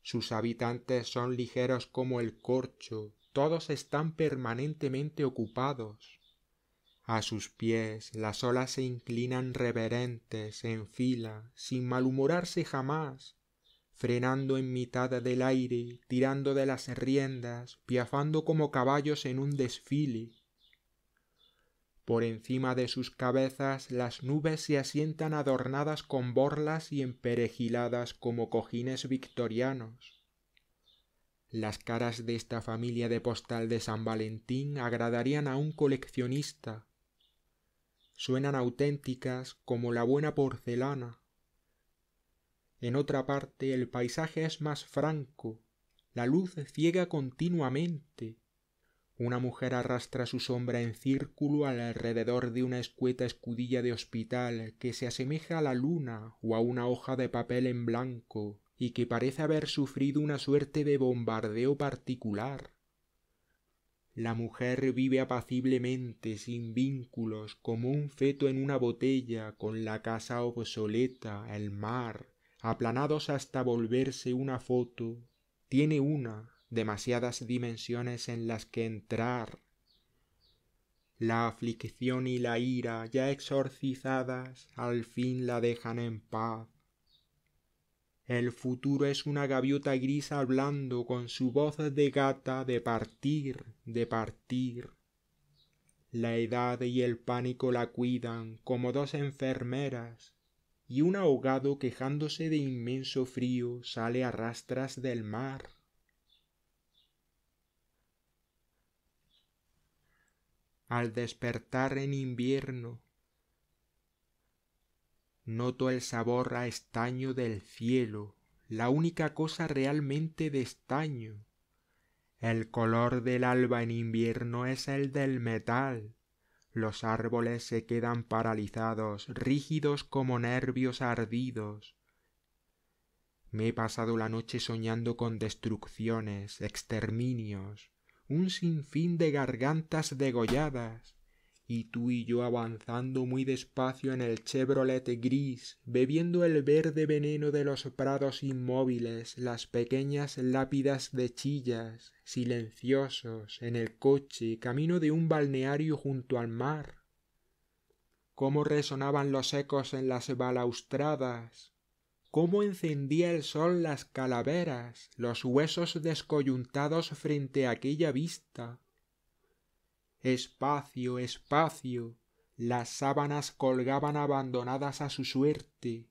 Sus habitantes son ligeros como el corcho, todos están permanentemente ocupados a sus pies las olas se inclinan reverentes en fila sin malhumorarse jamás frenando en mitad del aire tirando de las riendas piafando como caballos en un desfile por encima de sus cabezas las nubes se asientan adornadas con borlas y emperejiladas como cojines victorianos las caras de esta familia de postal de San Valentín agradarían a un coleccionista. Suenan auténticas como la buena porcelana. En otra parte el paisaje es más franco, la luz ciega continuamente. Una mujer arrastra su sombra en círculo alrededor de una escueta escudilla de hospital que se asemeja a la luna o a una hoja de papel en blanco y que parece haber sufrido una suerte de bombardeo particular. La mujer vive apaciblemente, sin vínculos, como un feto en una botella, con la casa obsoleta, el mar, aplanados hasta volverse una foto, tiene una, demasiadas dimensiones en las que entrar. La aflicción y la ira, ya exorcizadas, al fin la dejan en paz, el futuro es una gaviota gris hablando con su voz de gata de partir, de partir. La edad y el pánico la cuidan como dos enfermeras, y un ahogado quejándose de inmenso frío sale a rastras del mar. Al despertar en invierno, Noto el sabor a estaño del cielo, la única cosa realmente de estaño. El color del alba en invierno es el del metal. Los árboles se quedan paralizados, rígidos como nervios ardidos. Me he pasado la noche soñando con destrucciones, exterminios, un sinfín de gargantas degolladas, y tú y yo avanzando muy despacio en el Chevrolet gris, bebiendo el verde veneno de los prados inmóviles, las pequeñas lápidas de chillas, silenciosos, en el coche, camino de un balneario junto al mar. Cómo resonaban los ecos en las balaustradas, cómo encendía el sol las calaveras, los huesos descoyuntados frente a aquella vista, espacio espacio las sábanas colgaban abandonadas a su suerte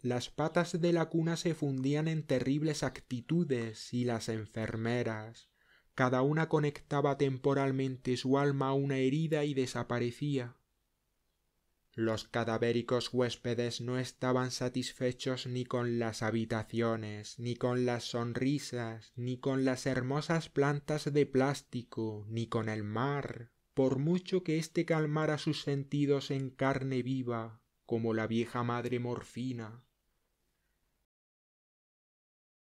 las patas de la cuna se fundían en terribles actitudes y las enfermeras cada una conectaba temporalmente su alma a una herida y desaparecía los cadavéricos huéspedes no estaban satisfechos ni con las habitaciones, ni con las sonrisas, ni con las hermosas plantas de plástico, ni con el mar, por mucho que éste calmara sus sentidos en carne viva, como la vieja madre morfina.